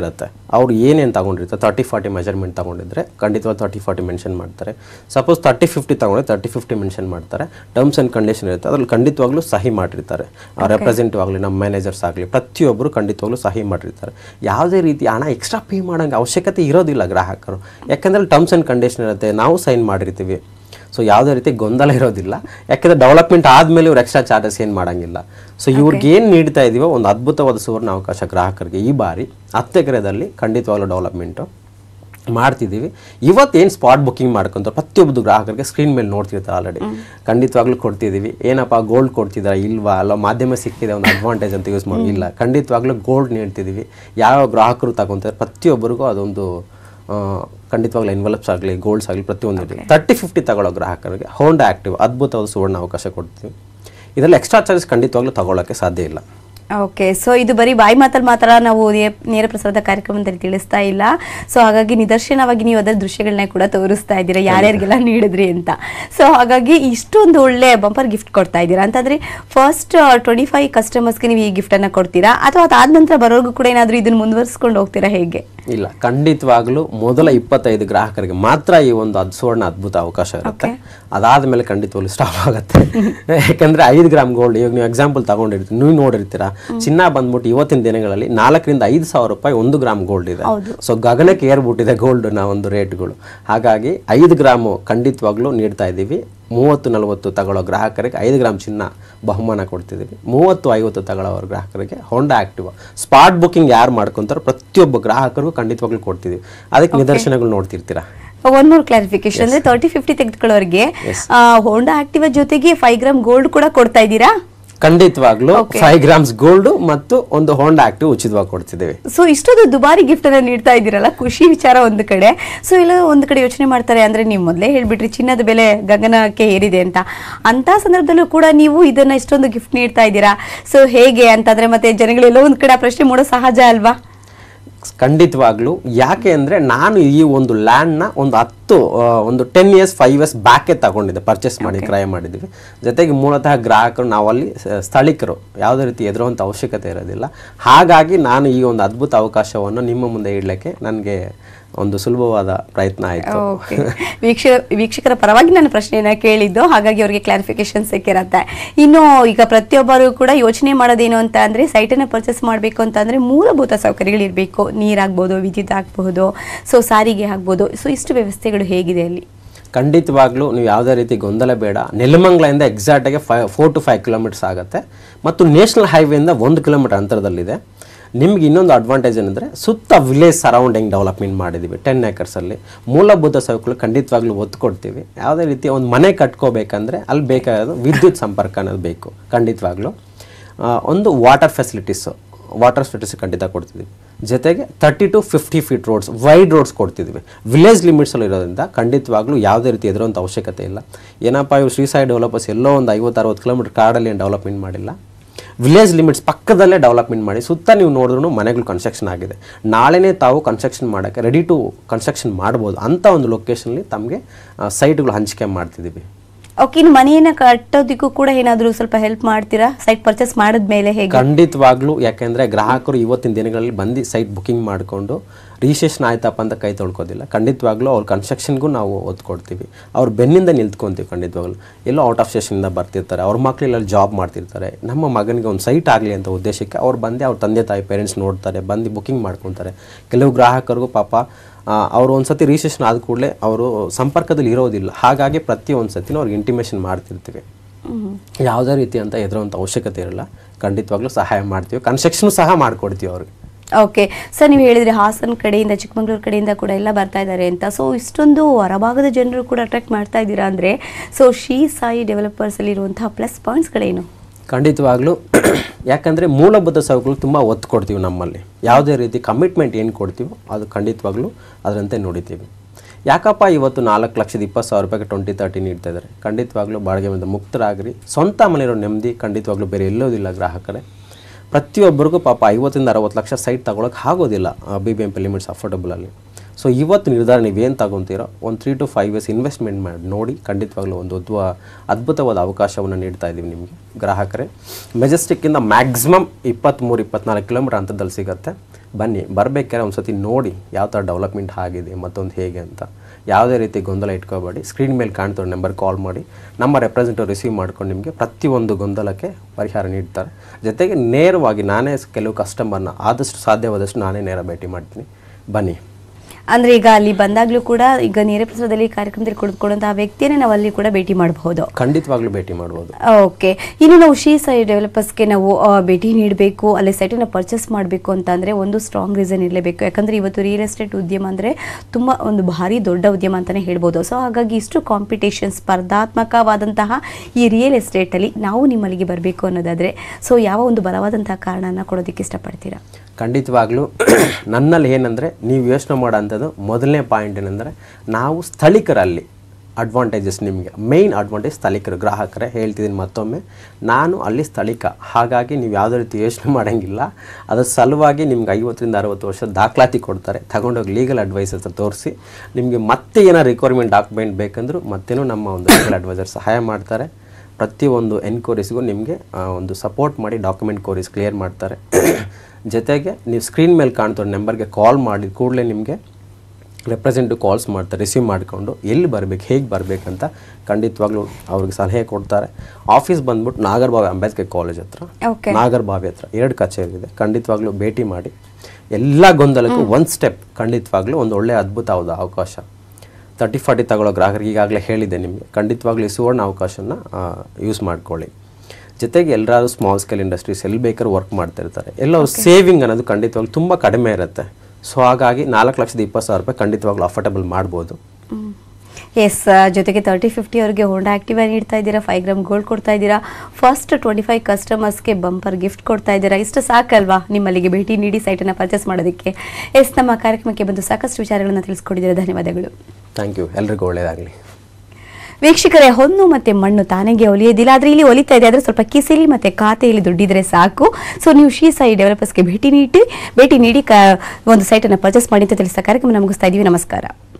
ಇರುತ್ತೆ ಅವ್ರು ಏನೇನು ತಗೊಂಡಿರ್ತಾರೆ ತರ್ಟಿ ಫಾರ್ಟಿ ಮೆಜರ್ಮೆಂಟ್ ತೊಗೊಂಡಿದ್ರೆ ಖಂಡಿತವಾಗಿ ತರ್ಟಿ ಫಾರ್ಟಿ ಮೆನ್ಷನ್ ಮಾಡ್ತಾರೆ ಸಪೋಸ್ ತರ್ಟಿ ಫಿಫ್ಟಿ ತಗೊಂಡ್ರೆ ತರ್ಟಿ ಫಿಫ್ಟಿ ಮೆನ್ಷನ್ ಮಾಡ್ತಾರೆ ಟರ್ಮ್ಸ್ ಆ್ಯಂಡ್ ಕಂಡೀಷನ್ ಇರುತ್ತೆ ಅದ್ರಲ್ಲಿ ಖಂಡಿತವಾಗ್ಲೂ ಸಹಿ ಮಾಡಿರ್ತಾರೆ ಆ ರೆಪ್ರೆಸೆಂಟಿವ್ ಆಗಲಿ ನಮ್ಮ ಮ್ಯಾನೇಜರ್ಸ್ ಆಗಲಿ ಪ್ರತಿಯೊಬ್ಬರು ಖಂಡಿತವಾಗ್ಲೂ ಸಹಿ ಮಾಡಿರ್ತಾರೆ ಯಾವುದೇ ರೀತಿ ಹಣ ಎಕ್ಸ್ಟ್ರಾ ಪೇ ಮಾಡೋಂಗೆ ಅವಶ್ಯಕತೆ ಇರೋದಿಲ್ಲ ಗ್ರಾಹಕರು ಯಾಕಂದ್ರೆ ಟರ್ಮ್ಸ್ ಆ್ಯಂಡ್ ಕಂಡೀಷನ್ ಇರುತ್ತೆ ನಾವು ಸೈನ್ ಮಾಡಿರ್ತೀವಿ ಸೊ ಯಾವುದೇ ರೀತಿ ಗೊಂದಲ ಇರೋದಿಲ್ಲ ಯಾಕೆಂದರೆ ಡೆವಲಪ್ಮೆಂಟ್ ಆದಮೇಲೆ ಇವ್ರು ಎಕ್ಸ್ಟ್ರಾ ಚಾರ್ಜಸ್ ಏನು ಮಾಡೋಂಗಿಲ್ಲ ಸೊ ಏನು ನೀಡ್ತಾ ಇದೀವೋ ಒಂದು ಅದ್ಭುತವಾದ ಸುವರ್ಣ ಅವಕಾಶ ಗ್ರಾಹಕರಿಗೆ ಈ ಬಾರಿ ಹತ್ತು ಎಕರೆದಲ್ಲಿ ಖಂಡಿತವಾಗ್ಲೂ ಡೆವಲಪ್ಮೆಂಟು ಮಾಡ್ತಿದ್ದೀವಿ ಇವತ್ತೇನು ಸ್ಪಾಟ್ ಬುಕ್ಕಿಂಗ್ ಮಾಡ್ಕೊಂತ ಪ್ರತಿಯೊಬ್ಬರು ಗ್ರಾಹಕರಿಗೆ ಸ್ಕ್ರೀನ್ ಮೇಲೆ ನೋಡ್ತಿರ್ತಾರೆ ಆಲ್ರೆಡಿ ಖಂಡಿತವಾಗ್ಲೂ ಕೊಡ್ತಿದ್ದೀವಿ ಏನಪ್ಪ ಗೋಲ್ಡ್ ಕೊಡ್ತಿದ್ದಾರೆ ಇಲ್ವಾ ಅಲ್ಲ ಮಾಧ್ಯಮ ಸಿಕ್ಕಿದೆ ಒಂದು ಅಡ್ವಾಂಟೇಜ್ ಅಂತ ಯೂಸ್ ಮಾಡಿಲ್ಲ ಇಲ್ಲ ಖಂಡಿತವಾಗ್ಲೂ ಗೋಲ್ಡ್ ನೀಡ್ತಿದ್ದೀವಿ ಯಾವ ಗ್ರಾಹಕರು ತಗೊಂತಾರೆ ಪ್ರತಿಯೊಬ್ಬರಿಗೂ ಅದೊಂದು ಖಂಡಿತವಾಗ್ಲೂ ಎನ್ವಲಪ್ಸ್ ಆಗಲಿ ಗೋಲ್ಡ್ಸ್ ಆಗಲಿ ಪ್ರತಿಯೊಂದು ತರ್ಟಿ ಫಿಫ್ಟಿ ತಗೊಳ್ಳೋ ಗ್ರಾಹಕರಿಗೆ ಹೋಂಡ್ ಆ್ಯಕ್ಟಿವ್ ಅದ್ಭುತವಾದ ಸುವರ್ಣ ಅವಕಾಶ ಕೊಡ್ತೀವಿ ಇದರಲ್ಲಿ ಎಕ್ಸ್ಟ್ರಾ ಚಾರ್ಜಸ್ ಖಂಡಿತವಾಗ್ಲೂ ತಗೊಳ್ಳೋಕ್ಕೆ ಸಾಧ್ಯ ಇಲ್ಲ ಓಕೆ ಸೊ ಇದು ಬರೀ ಬಾಯಿ ಮಾತಲ್ಲಿ ಮಾತ್ರ ನಾವು ನೇರ ಪ್ರಸಾರದ ಕಾರ್ಯಕ್ರಮದಲ್ಲಿ ತಿಳಿಸ್ತಾ ಇಲ್ಲ ಸೊ ಹಾಗಾಗಿ ನಿದರ್ಶನವಾಗಿ ನೀವು ಅದರ ದೃಶ್ಯಗಳನ್ನ ಕೂಡ ತೋರಿಸ್ತಾ ಇದ್ದೀರಾ ಯಾರ್ಯಾರಿಗೆಲ್ಲ ನೀಡಿದ್ರಿ ಅಂತ ಸೊ ಹಾಗಾಗಿ ಇಷ್ಟೊಂದು ಒಳ್ಳೆ ಬಂಪರ್ ಗಿಫ್ಟ್ ಕೊಡ್ತಾ ಇದ್ದೀರಾ ಅಂತಂದ್ರೆ ಫಸ್ಟ್ ಟ್ವೆಂಟಿ ಫೈವ್ ಕಸ್ಟಮರ್ಸ್ಗೆ ನೀವು ಈ ಗಿಫ್ಟ್ ಅನ್ನ ಕೊಡ್ತೀರಾ ಅಥವಾ ಅದಾದ ನಂತರ ಬರೋರ್ಗೂ ಕೂಡ ಏನಾದ್ರೂ ಇದನ್ನ ಮುಂದುವರಿಸ್ಕೊಂಡು ಹೋಗ್ತೀರಾ ಹೇಗೆ ಇಲ್ಲ ಖಂಡಿತವಾಗ್ಲೂ ಮೊದಲ ಇಪ್ಪತ್ತೈದು ಗ್ರಾಹಕರಿಗೆ ಮಾತ್ರ ಈ ಒಂದು ಅದ್ ಸುವರ್ಣ ಅದ್ಭುತ ಅವಕಾಶ ಇರುತ್ತೆ ಅದಾದ ಮೇಲೆ ಖಂಡಿತವಾಗ್ಲೂ ಸ್ಟಾಪ್ ಆಗುತ್ತೆ ಯಾಕಂದ್ರೆ ಐದು ಗ್ರಾಮ್ ಗೋಲ್ಡ್ ಇವಾಗ ನೀವು ಎಕ್ಸಾಂಪಲ್ ತಗೊಂಡಿರ್ತೀವಿ ನೀವು ನೋಡಿರ್ತೀರಾ ಚಿನ್ನ ಬಂದ್ಬಿಟ್ಟು ಇವತ್ತಿನ ದಿನಗಳಲ್ಲಿ ನಾಲ್ಕರಿಂದ ಐದು ಸಾವಿರ ರೂಪಾಯಿ ಒಂದು ಗ್ರಾಮ್ ಗೋಲ್ಡ್ ಇದೆ ಸೊ ಗಗನಕ್ಕೆ ಏರ್ಬಿಟ್ಟಿದೆ ಗೋಲ್ಡ್ ನ ಒಂದು ರೇಟ್ಗಳು ಹಾಗಾಗಿ ಐದು ಗ್ರಾಮು ಖಂಡಿತವಾಗ್ಲೂ ನೀಡ್ತಾ ಇದ್ದೀವಿ ಮೂವತ್ತು ನಲವತ್ತು ತಗೊಳ್ಳೋ ಗ್ರಾಹಕರಿಗೆ ಐದು ಗ್ರಾಮ್ ಚಿನ್ನ ಬಹುಮಾನ ಕೊಡ್ತಿದ್ದೀವಿ ಮೂವತ್ತು ಐವತ್ತು ಅವ್ರ ಗ್ರಾಹಕರಿಗೆ ಹೊಂಡ ಆಕ್ಟಿವ್ ಸ್ಪಾಟ್ ಬುಕ್ಕಿಂಗ್ ಯಾರು ಮಾಡ್ಕೊಂತಾರೋ ಪ್ರತಿಯೊಬ್ಬ ಗ್ರಾಹಕರಿಗೂ ಖಂಡಿತವಾಗ್ಲೂ ಕೊಡ್ತಿದ್ವಿ ಅದಕ್ಕೆ ನಿದರ್ಶನಗಳು ನೋಡ್ತಿರ್ತೀರಾ ಒನ್ ಮೋರ್ ಕ್ಲಾರಿಫಿಕೇಶನ್ ಅಂದ್ರೆ ತರ್ಟಿ ಫಿಫ್ಟಿ ತೆಗೆದುಕೊಳ್ಳೋರಿಗೆ ಹೋಂಡಾ ಆಕ್ಟಿವ ಜೊತೆಗೆ ಫೈವ್ ಗ್ರಾಮ್ ಗೋಲ್ಡ್ ಕೂಡ ಕೊಡ್ತಾ ಇದ್ದೀರಾ ಖಂಡಿತವಾಗ್ಲು ಫೈವ್ ಗ್ರಾಮ್ಸ್ ಗೋಲ್ಡ್ ಮತ್ತು ಒಂದು ಹೋಂಡ್ ಆಕ್ಟಿವ್ ಉಚಿತವಾಗಿ ಕೊಡ್ತಿದ್ದೇವೆ ಸೊ ಇಷ್ಟೊಂದು ದುಬಾರಿ ಗಿಫ್ಟ್ ಅನ್ನ ನೀಡ್ತಾ ಇದೀರಲ್ಲ ಖುಷಿ ವಿಚಾರ ಒಂದ್ ಕಡೆ ಸೊ ಇಲ್ಲ ಒಂದ್ ಕಡೆ ಯೋಚನೆ ಮಾಡ್ತಾರೆ ಅಂದ್ರೆ ನೀವು ಮೊದಲೇ ಹೇಳ್ಬಿಟ್ರಿ ಚಿನ್ನದ ಬೆಲೆ ಗಗನಕ್ಕೆ ಏರಿದೆ ಅಂತ ಅಂತ ಸಂದರ್ಭದಲ್ಲೂ ಕೂಡ ನೀವು ಇದನ್ನ ಇಷ್ಟೊಂದು ಗಿಫ್ಟ್ ನೀಡ್ತಾ ಇದ್ದೀರಾ ಸೊ ಹೇಗೆ ಅಂತಂದ್ರೆ ಮತ್ತೆ ಜನಗಳೆಲ್ಲ ಒಂದ್ ಕಡೆ ಪ್ರಶ್ನೆ ಮೂಡೋ ಸಹಜ ಅಲ್ವಾ ಖಂಡಿತವಾಗ್ಲೂ ಯಾಕೆ ಅಂದರೆ ನಾನು ಈ ಒಂದು ಲ್ಯಾಂಡ್ನ ಒಂದು ಹತ್ತು ಒಂದು ಟೆನ್ ಇಯರ್ಸ್ ಫೈವ್ ಇಯರ್ಸ್ ಬ್ಯಾಕೆ ತಗೊಂಡಿದ್ದೆ ಪರ್ಚೇಸ್ ಮಾಡಿ ಕ್ರಯ ಮಾಡಿದ್ವಿ ಜೊತೆಗೆ ಮೂಲತಃ ಗ್ರಾಹಕರು ನಾವಲ್ಲಿ ಸ್ಥಳೀಕರು ಯಾವುದೇ ರೀತಿ ಎದುರುವಂಥ ಅವಶ್ಯಕತೆ ಇರೋದಿಲ್ಲ ಹಾಗಾಗಿ ನಾನು ಈ ಒಂದು ಅದ್ಭುತ ಅವಕಾಶವನ್ನು ನಿಮ್ಮ ಮುಂದೆ ಇಡಲಿಕ್ಕೆ ನನಗೆ ಒಂದು ಸುಲಭವಾದ ಪ್ರಯತ್ನ ಆಯಿತು ವೀಕ್ಷಕರ ಪರವಾಗಿ ನನ್ನ ಪ್ರಶ್ನೆಯನ್ನು ಕೇಳಿದ್ದು ಹಾಗಾಗಿ ಅವರಿಗೆ ಕ್ಲಾರಿಫಿಕೇಶನ್ ಸಿಕ್ಕಿರತ್ತೆ ಇನ್ನು ಈಗ ಪ್ರತಿಯೊಬ್ಬರು ಕೂಡ ಯೋಚನೆ ಮಾಡೋದೇನು ಅಂತ ಅಂದರೆ ಸೈಟನ್ನು ಪರ್ಚೇಸ್ ಮಾಡಬೇಕು ಅಂತ ಅಂದರೆ ಮೂಲಭೂತ ಸೌಕರ್ಯಗಳಿರಬೇಕು ನೀರಾಗ್ಬೋದು ವಿದ್ಯುತ್ ಆಗಬಹುದು ಸೊ ಸಾರಿಗೆ ಆಗ್ಬೋದು ಸೊ ಇಷ್ಟು ವ್ಯವಸ್ಥೆಗಳು ಹೇಗಿದೆ ಅಲ್ಲಿ ಖಂಡಿತವಾಗ್ಲೂ ನೀವು ಯಾವುದೇ ರೀತಿ ಗೊಂದಲ ಬೇಡ ನೆಲಮಂಗ್ಲಿಂದ ಎಕ್ಸಾಕ್ಟಾಗಿ ಫೈ ಫೋರ್ ಟು ಫೈವ್ ಕಿಲೋಮೀಟರ್ಸ್ ಆಗುತ್ತೆ ಮತ್ತು ನ್ಯಾಷನಲ್ ಹೈವೇಯಿಂದ ಒಂದು ಕಿಲೋಮೀಟರ್ ಅಂತರದಲ್ಲಿದೆ ನಿಮ್ಗೆ ಇನ್ನೊಂದು ಅಡ್ವಾಂಟೇಜ್ ಏನಂದರೆ ಸುತ್ತ ವಿಲೇಜ್ ಸರೌಂಡಿಂಗ್ ಡೆವಲಪ್ಮೆಂಟ್ ಮಾಡಿದ್ದೀವಿ ಟೆನ್ ಏಕರ್ಸಲ್ಲಿ ಮೂಲಭೂತ ಸೌಕರ್ಯ ಖಂಡಿತವಾಗ್ಲೂ ಒತ್ತು ಕೊಡ್ತೀವಿ ಯಾವುದೇ ರೀತಿ ಒಂದು ಮನೆ ಕಟ್ಕೋಬೇಕಂದ್ರೆ ಅಲ್ಲಿ ಬೇಕಾಗೋದು ವಿದ್ಯುತ್ ಸಂಪರ್ಕ ಅನ್ನೋದು ಬೇಕು ಖಂಡಿತವಾಗ್ಲೂ ಒಂದು ವಾಟರ್ ಫೆಸಿಲಿಟೀಸು ವಾಟರ್ ಫೆಸಿಲಿಟೀಸ್ ಖಂಡಿತ ಕೊಡ್ತಿದ್ವಿ ಜೊತೆಗೆ thirty to fifty feet roads wide roads ಕೊಡ್ತಿದ್ವಿ ವಿಲೇಜ್ ಲಿಮಿಟ್ಸಲ್ಲಿ ಇರೋದ್ರಿಂದ ಖಂಡಿತವಾಗ್ಲೂ ಯಾವುದೇ ರೀತಿ ಎದುರುವಂಥ ಅವಶ್ಯಕತೆ ಇಲ್ಲ ಏನಪ್ಪ ಇವ್ರು ಶ್ರೀಸಾಯಿ ಡೆವಲಪರ್ಸ್ ಎಲ್ಲೋ ಒಂದು ಐವತ್ತು ಅರವತ್ತು ಕಿಲೋಮೀಟರ್ ಕಾಡಲ್ಲಿ ಏನು ಡೆವಲಪ್ಮೆಂಟ್ ಮಾಡಿಲ್ಲ ವಿಲೇಜ್ ಲಿಮಿಟ್ಸ್ ಪಕ್ಕದಲ್ಲೇ ಡೆವಲಪ್ಮೆಂಟ್ ಮಾಡಿ ಸುತ್ತ ನೀವು ನೋಡಿದ್ರೂ ಮನೆಗಳು ಕನ್ಸ್ಟ್ರಕ್ಷನ್ ಆಗಿದೆ ನಾಳೆನೇ ತಾವು ಕನ್ಸ್ಟ್ರಕ್ಷನ್ ಮಾಡೋಕ್ಕೆ ರೆಡಿ ಟು ಕನ್ಸ್ಟ್ರಕ್ಷನ್ ಮಾಡ್ಬೋದು ಅಂಥ ಒಂದು ಲೊಕೇಶನಲ್ಲಿ ತಮಗೆ ಸೈಟ್ಗಳು ಹಂಚಿಕೆ ಮಾಡ್ತಿದ್ದೀವಿ ಓಕೆ ಇನ್ನು ಮನೆಯನ್ನ ಕಟ್ಟೋದಿಕ್ಕೂ ಕೂಡ ಏನಾದರೂ ಸ್ವಲ್ಪ ಹೆಲ್ಪ್ ಮಾಡ್ತೀರಾ ಸೈಟ್ ಪರ್ಚೇಸ್ ಮಾಡಿದ ಮೇಲೆ ಹೇಗೆ ಖಂಡಿತವಾಗ್ಲೂ ಯಾಕೆಂದ್ರೆ ಗ್ರಾಹಕರು ಇವತ್ತಿನ ದಿನಗಳಲ್ಲಿ ಬಂದು ಸೈಟ್ ಬುಕಿಂಗ್ ಮಾಡಿಕೊಂಡು ರಿಜಿಸ್ಟ್ರೇಷನ್ ಆಯ್ತಪ್ಪ ಅಂತ ಕೈ ತೊಳ್ಕೋದಿಲ್ಲ ಖಂಡಿತವಾಗ್ಲೂ ಅವ್ರ ಕನ್ಸ್ಟ್ರಕ್ಷನ್ಗೂ ನಾವು ಒತ್ತು ಕೊಡ್ತೀವಿ ಅವ್ರ ಬೆನ್ನಿಂದ ನಿಂತ್ಕೊತೀವಿ ಖಂಡಿತವಾಗ್ಲೂ ಎಲ್ಲೋ ಔಟ್ ಆಫ್ ಇಂದ ಬರ್ತಿರ್ತಾರೆ ಅವ್ರ ಮಕ್ಳು ಎಲ್ಲ ಜಾಬ್ ಮಾಡ್ತಿರ್ತಾರೆ ನಮ್ಮ ಮಗನಿಗೆ ಒಂದು ಸೈಟ್ ಆಗಲಿ ಅಂತ ಉದ್ದೇಶಕ್ಕೆ ಅವ್ರು ಬಂದು ಅವ್ರ ತಂದೆ ತಾಯಿ ಪೇರೆಂಟ್ಸ್ ನೋಡ್ತಾರೆ ಬಂದು ಬುಕಿಂಗ್ ಮಾಡ್ಕೊತಾರೆ ಕೆಲವು ಗ್ರಾಹಕರಿಗೂ ಪಾಪ ಅವರು ಒಂದು ಸತಿ ರಿಜಿಸ್ಟ್ರೇಷನ್ ಆದ ಕೂಡಲೇ ಅವರು ಸಂಪರ್ಕದಲ್ಲಿ ಇರೋದಿಲ್ಲ ಹಾಗಾಗಿ ಒಂದು ಸತಿನೂ ಅವ್ರಿಗೆ ಇಂಟಿಮೇಷನ್ ಮಾಡ್ತಿರ್ತೀವಿ ಯಾವುದೇ ರೀತಿ ಅಂತ ಹೆದರುವಂಥ ಅವಶ್ಯಕತೆ ಇರಲ್ಲ ಖಂಡಿತವಾಗ್ಲೂ ಸಹಾಯ ಮಾಡ್ತೀವಿ ಕನ್ಸ್ಟ್ರಕ್ಷನ್ ಸಹ ಮಾಡಿಕೊಡ್ತೀವಿ ಅವ್ರಿಗೆ ಓಕೆ ಸರ್ ನೀವು ಹೇಳಿದ್ರೆ ಹಾಸನ ಕಡೆಯಿಂದ ಚಿಕ್ಕಮಗಳೂರು ಕಡೆಯಿಂದ ಕೂಡ ಎಲ್ಲ ಬರ್ತಾ ಇದ್ದಾರೆ ಅಂತ ಸೊ ಇಷ್ಟೊಂದು ಹೊರಭಾಗದ ಜನರು ಕೂಡ ಅಟ್ರಾಕ್ಟ್ ಮಾಡ್ತಾ ಇದ್ದೀರಾ ಅಂದರೆ ಸೊ ಶ್ರೀ ಸಾಯಿ ಡೆವಲಪರ್ಸಲ್ಲಿರುವಂತಹ ಪ್ಲಸ್ ಪಾಯಿಂಟ್ಸ್ಗಳೇನು ಖಂಡಿತವಾಗ್ಲೂ ಯಾಕಂದರೆ ಮೂಲಭೂತ ಸೌಕರ್ಯಗಳು ತುಂಬ ಒತ್ತು ಕೊಡ್ತೀವಿ ನಮ್ಮಲ್ಲಿ ಯಾವುದೇ ರೀತಿ ಕಮಿಟ್ಮೆಂಟ್ ಏನು ಕೊಡ್ತೀವೋ ಅದು ಖಂಡಿತವಾಗ್ಲೂ ಅದರಂತೆ ನೋಡಿತೀವಿ ಯಾಕಪ್ಪ ಇವತ್ತು ನಾಲ್ಕು ಲಕ್ಷದ ಇಪ್ಪತ್ತು ಸಾವಿರ ರೂಪಾಯಿಗೆ ಟ್ವೆಂಟಿ ತರ್ಟಿ ನೀಡ್ತಾ ಇದ್ದಾರೆ ಖಂಡಿತವಾಗ್ಲೂ ಬಾಡಿಗೆ ಮುಂದೆ ಮುಕ್ತರಾಗ್ರಿ ಸ್ವಂತ ಮನೆಯರೋ ನೆಮ್ಮದಿ ಖಂಡಿತವಾಗ್ಲೂ ಬೇರೆ ಎಲ್ಲೋದಿಲ್ಲ ಗ್ರಾಹಕರೇ ಪ್ರತಿಯೊಬ್ಬರಿಗೂ ಪಾಪ ಐವತ್ತರಿಂದ ಅರವತ್ತು ಲಕ್ಷ ಸೈಟ್ ತಗೊಳಕ್ಕೆ ಆಗೋದಿಲ್ಲ B B M P limits ಅಫೋರ್ಡಬಲಲ್ಲಿ ಸೊ ಇವತ್ತು ನಿರ್ಧಾರ ನೀವೇನು ತಗೊತೀರೋ ಒಂದು three to five years investment ಮಾಡಿ ನೋಡಿ ಖಂಡಿತವಾಗ್ಲೂ ಒಂದು ಅದ್ವ ಅದ್ಭುತವಾದ ಅವಕಾಶವನ್ನು ನೀಡ್ತಾ ಇದ್ದೀವಿ ನಿಮಗೆ ಗ್ರಾಹಕರೇ ಮೆಜೆಸ್ಟಿಕ್ಕಿಂದ ಮ್ಯಾಕ್ಸಿಮಮ್ ಇಪ್ಪತ್ತ್ಮೂರು ಇಪ್ಪತ್ನಾಲ್ಕು ಕಿಲೋಮೀಟರ್ ಅಂತದಲ್ಲಿ ಸಿಗುತ್ತೆ ಬನ್ನಿ ಬರಬೇಕಾದ್ರೆ ಒಂದು ಸತಿ ನೋಡಿ ಯಾವ ಥರ ಡೆವಲಪ್ಮೆಂಟ್ ಆಗಿದೆ ಮತ್ತೊಂದು ಹೇಗೆ ಅಂತ ಯಾವುದೇ ರೀತಿ ಗೊಂದಲ ಇಟ್ಕೋಬೇಡಿ ಸ್ಕ್ರೀನ್ ಮೇಲೆ ಕಾಣ್ತಿರೋ ನಂಬರ್ ಕಾಲ್ ಮಾಡಿ ನಮ್ಮ ರೆಪ್ರೆಸೆಂಟೇಟಿವ್ ರಿಸೀವ್ ಮಾಡ್ಕೊಂಡು ನಿಮಗೆ ಪ್ರತಿಯೊಂದು ಗೊಂದಲಕ್ಕೆ ಪರಿಹಾರ ನೀಡ್ತಾರೆ ಜೊತೆಗೆ ನೇರವಾಗಿ ನಾನೇ ಕೆಲವು ಕಸ್ಟಮರ್ನ ಆದಷ್ಟು ಸಾಧ್ಯವಾದಷ್ಟು ನಾನೇ ನೇರ ಭೇಟಿ ಮಾಡ್ತೀನಿ ಬನ್ನಿ ಅಂದ್ರೆ ಈಗ ಅಲ್ಲಿ ಬಂದಾಗ್ಲೂ ಕೂಡ ಈಗ ನೇರ ಪ್ರಸಾದಲ್ಲಿ ಕಾರ್ಯಕ್ರಮದಲ್ಲಿ ಕುಳಿತುಕೊಳ್ಳುವಂತಹ ವ್ಯಕ್ತಿಯನ್ನೇ ನಾವು ಅಲ್ಲಿ ಕೂಡ ಭೇಟಿ ಮಾಡಬಹುದು ಖಂಡಿತವಾಗ್ಲೂ ಭೇಟಿ ಮಾಡಬಹುದು ಓಕೆ ಇನ್ನು ನಾವು ಶ್ರೀ ಸಾಯಿ ಡೆವಲಪರ್ಸ್ಗೆ ನಾವು ಭೇಟಿ ನೀಡಬೇಕು ಅಲ್ಲಿ ಸೈಟನ್ನು ಪರ್ಚೇಸ್ ಮಾಡಬೇಕು ಅಂತ ಅಂದ್ರೆ ಒಂದು ಸ್ಟ್ರಾಂಗ್ ರೀಸನ್ ಇರಲೇಬೇಕು ಯಾಕಂದ್ರೆ ಇವತ್ತು ರಿಯಲ್ ಎಸ್ಟೇಟ್ ಉದ್ಯಮ ಅಂದ್ರೆ ತುಂಬಾ ಒಂದು ಭಾರಿ ದೊಡ್ಡ ಉದ್ಯಮ ಅಂತಾನೆ ಹೇಳ್ಬೋದು ಸೊ ಹಾಗಾಗಿ ಇಷ್ಟು ಕಾಂಪಿಟೇಷನ್ ಸ್ಪರ್ಧಾತ್ಮಕವಾದಂತಹ ಈ ರಿಯಲ್ ಎಸ್ಟೇಟ್ ಅಲ್ಲಿ ನಾವು ನಿಮ್ಮಲ್ಲಿಗೆ ಬರಬೇಕು ಅನ್ನೋದಾದ್ರೆ ಸೊ ಯಾವ ಒಂದು ಬಲವಾದಂತಹ ಕಾರಣನ ಕೊಡೋದಕ್ಕೆ ಇಷ್ಟಪಡ್ತೀರಾ ಖಂಡಿತವಾಗ್ಲೂ ನನ್ನಲ್ಲಿ ಏನಂದ್ರೆ ನೀವು ಯೋಚನೆ ಮಾಡೋ ಅಂತ ಮೊದಲನೇ ಪಾಯಿಂಟ್ ಏನಂದರೆ ನಾವು ಸ್ಥಳೀಕರಲ್ಲಿ ಅಡ್ವಾಂಟೇಜಸ್ ನಿಮಗೆ ಮೇಯ್ನ್ ಅಡ್ವಾಂಟೇಜ್ ಸ್ಥಳೀಕರು ಗ್ರಾಹಕರೇ ಹೇಳ್ತಿದ್ದೀನಿ ಮತ್ತೊಮ್ಮೆ ನಾನು ಅಲ್ಲಿ ಸ್ಥಳೀಕ ಹಾಗಾಗಿ ನೀವು ಯಾವುದೇ ರೀತಿ ಯೋಚನೆ ಮಾಡೋಂಗಿಲ್ಲ ಅದರ ಸಲುವಾಗಿ ನಿಮ್ಗೆ ಐವತ್ತರಿಂದ ಅರವತ್ತು ವರ್ಷ ದಾಖಲಾತಿ ಕೊಡ್ತಾರೆ ತಗೊಂಡೋಗಿ ಲೀಗಲ್ ಅಡ್ವೈಸ್ ಹತ್ರ ತೋರಿಸಿ ನಿಮಗೆ ಮತ್ತೆ ಏನೋ ರಿಕ್ವೈರ್ಮೆಂಟ್ ಡಾಕ್ಯುಮೆಂಟ್ ಬೇಕಂದ್ರೂ ಮತ್ತೇನೂ ನಮ್ಮ ಒಂದು ಲೀಗಲ್ ಅಡ್ವೈಸರ್ ಸಹಾಯ ಮಾಡ್ತಾರೆ ಪ್ರತಿಯೊಂದು ಎನ್ಕ್ವೈರೀಸ್ಗೂ ನಿಮಗೆ ಒಂದು ಸಪೋರ್ಟ್ ಮಾಡಿ ಡಾಕ್ಯುಮೆಂಟ್ ಕೋರಿಸ್ ಕ್ಲಿಯರ್ ಮಾಡ್ತಾರೆ ಜೊತೆಗೆ ನೀವು ಸ್ಕ್ರೀನ್ ಮೇಲೆ ಕಾಣ್ತಾ ನಂಬರ್ಗೆ ಕಾಲ್ ಮಾಡಿ ಕೂಡಲೇ ನಿಮಗೆ ರೆಪ್ರೆಸೆಂಟಿವ್ ಕಾಲ್ಸ್ ಮಾಡ್ತಾರೆ ರಿಸೀವ್ ಮಾಡಿಕೊಂಡು ಎಲ್ಲಿ ಬರಬೇಕು ಹೇಗೆ ಬರಬೇಕಂತ ಖಂಡಿತವಾಗ್ಲೂ ಅವ್ರಿಗೆ ಸಲಹೆ ಕೊಡ್ತಾರೆ ಆಫೀಸ್ ಬಂದ್ಬಿಟ್ಟು ನಾಗರಬಾವಿ ಅಂಬೇಡ್ಕರ್ ಕಾಲೇಜ್ ಹತ್ರ ನಾಗರಬಾವಿ ಹತ್ರ ಎರಡು ಕಚೇರಿ ಇದೆ ಖಂಡಿತವಾಗ್ಲೂ ಭೇಟಿ ಮಾಡಿ ಎಲ್ಲ ಗೊಂದಲಕ್ಕೂ ಒಂದು ಸ್ಟೆಪ್ ಖಂಡಿತವಾಗ್ಲೂ ಒಂದು ಒಳ್ಳೆಯ ಅದ್ಭುತವಾದ ಅವಕಾಶ ತರ್ಟಿ ಫಾರ್ಟಿ ತಗೊಳ್ಳೋ ಗ್ರಾಹಕರಿಗೆ ಈಗಾಗಲೇ ಹೇಳಿದೆ ನಿಮಗೆ ಖಂಡಿತವಾಗ್ಲೂ ಈ ಸುವರ್ಣ ಅವಕಾಶನ ಯೂಸ್ ಮಾಡ್ಕೊಳ್ಳಿ ಜೊತೆಗೆ ಎಲ್ಲರೂ ಸ್ಮಾಲ್ ಸ್ಕೇಲ್ ಇಂಡಸ್ಟ್ರೀಸ್ ಎಲ್ಲಿ ಬೇಕಾದ್ರೂ ವರ್ಕ್ ಮಾಡ್ತಿರ್ತಾರೆ ಎಲ್ಲೋ ಸೇವಿಂಗ್ ಅನ್ನೋದು ಖಂಡಿತವಾಗ್ಲೂ ತುಂಬ ಕಡಿಮೆ ಇರುತ್ತೆ ಸೊ ಹಾಗಾಗಿ ನಾಲ್ಕು ಲಕ್ಷದ ಇಪ್ಪತ್ತು ಸಾವಿರ ರೂಪಾಯಿ ಖಂಡಿತವಾಗ್ಲೂ ಅಫೋರ್ಡಬಲ್ ಮಾಡ್ಬೋದು ಎಸ್ ಜೊತೆಗೆ ತರ್ಟಿ ಫಿಫ್ಟಿ ಅವ್ರಿಗೆ ಹೋಂಡಾ ಆಕ್ಟಿವಾ ನೀಡ್ತಾ ಇದ್ದೀರಾ ಫೈವ್ ಗ್ರಾಮ್ ಗೋಲ್ಡ್ ಕೊಡ್ತಾ ಇದ್ದೀರಾ ಫಸ್ಟ್ ಟ್ವೆಂಟಿ ಫೈವ್ ಕಸ್ಟಮರ್ಸ್ಗೆ ಬಂಪರ್ ಗಿಫ್ಟ್ ಕೊಡ್ತಾ ಇದ್ದೀರಾ ಇಷ್ಟು ಸಾಕಲ್ವಾ ನಿಮ್ಮಲ್ಲಿಗೆ ಭೇಟಿ ನೀಡಿ ಸೈಟನ್ನು ಪರ್ಚೇಸ್ ಮಾಡೋದಕ್ಕೆ ಎಸ್ ನಮ್ಮ ಕಾರ್ಯಕ್ರಮಕ್ಕೆ ಬಂದು ಸಾಕಷ್ಟು ವಿಚಾರಗಳನ್ನು ತಿಳಿಸ್ಕೊಡಿದ್ದೀರಾ ಧನ್ಯವಾದಗಳು ಥ್ಯಾಂಕ್ ಯು ಎಲ್ರಿಗೂ ಒಳ್ಳೆಯದಾಗಲಿ ವೀಕ್ಷಕರೇ ಹೊನ್ನು ಮತ್ತೆ ಮಣ್ಣು ತಾನೇಗೆ ಒಲಿಯೋದಿಲ್ಲ ಆದರೆ ಇಲ್ಲಿ ಒಲಿತಾ ಇದೆ ಆದರೆ ಸ್ವಲ್ಪ ಕಿಸಿಲಿ ಮತ್ತು ಖಾತೆಯಲ್ಲಿ ದುಡ್ಡಿದ್ರೆ ಸಾಕು ಸೊ ನೀವು ಶ್ರೀ ಸಾಯಿ ಡೆವಲಪರ್ಸ್ಗೆ ಭೇಟಿ ನೀಡಿ ಭೇಟಿ ನೀಡಿ ಒಂದು ಸೈಟನ್ನು ಪರ್ಚೇಸ್ ಮಾಡಿ ಅಂತ ತಿಳಿಸಿದ ಕಾರ್ಯಕ್ರಮ ನಮಗಿಸ್ತಾ ಇದ್ದೀವಿ ನಮಸ್ಕಾರ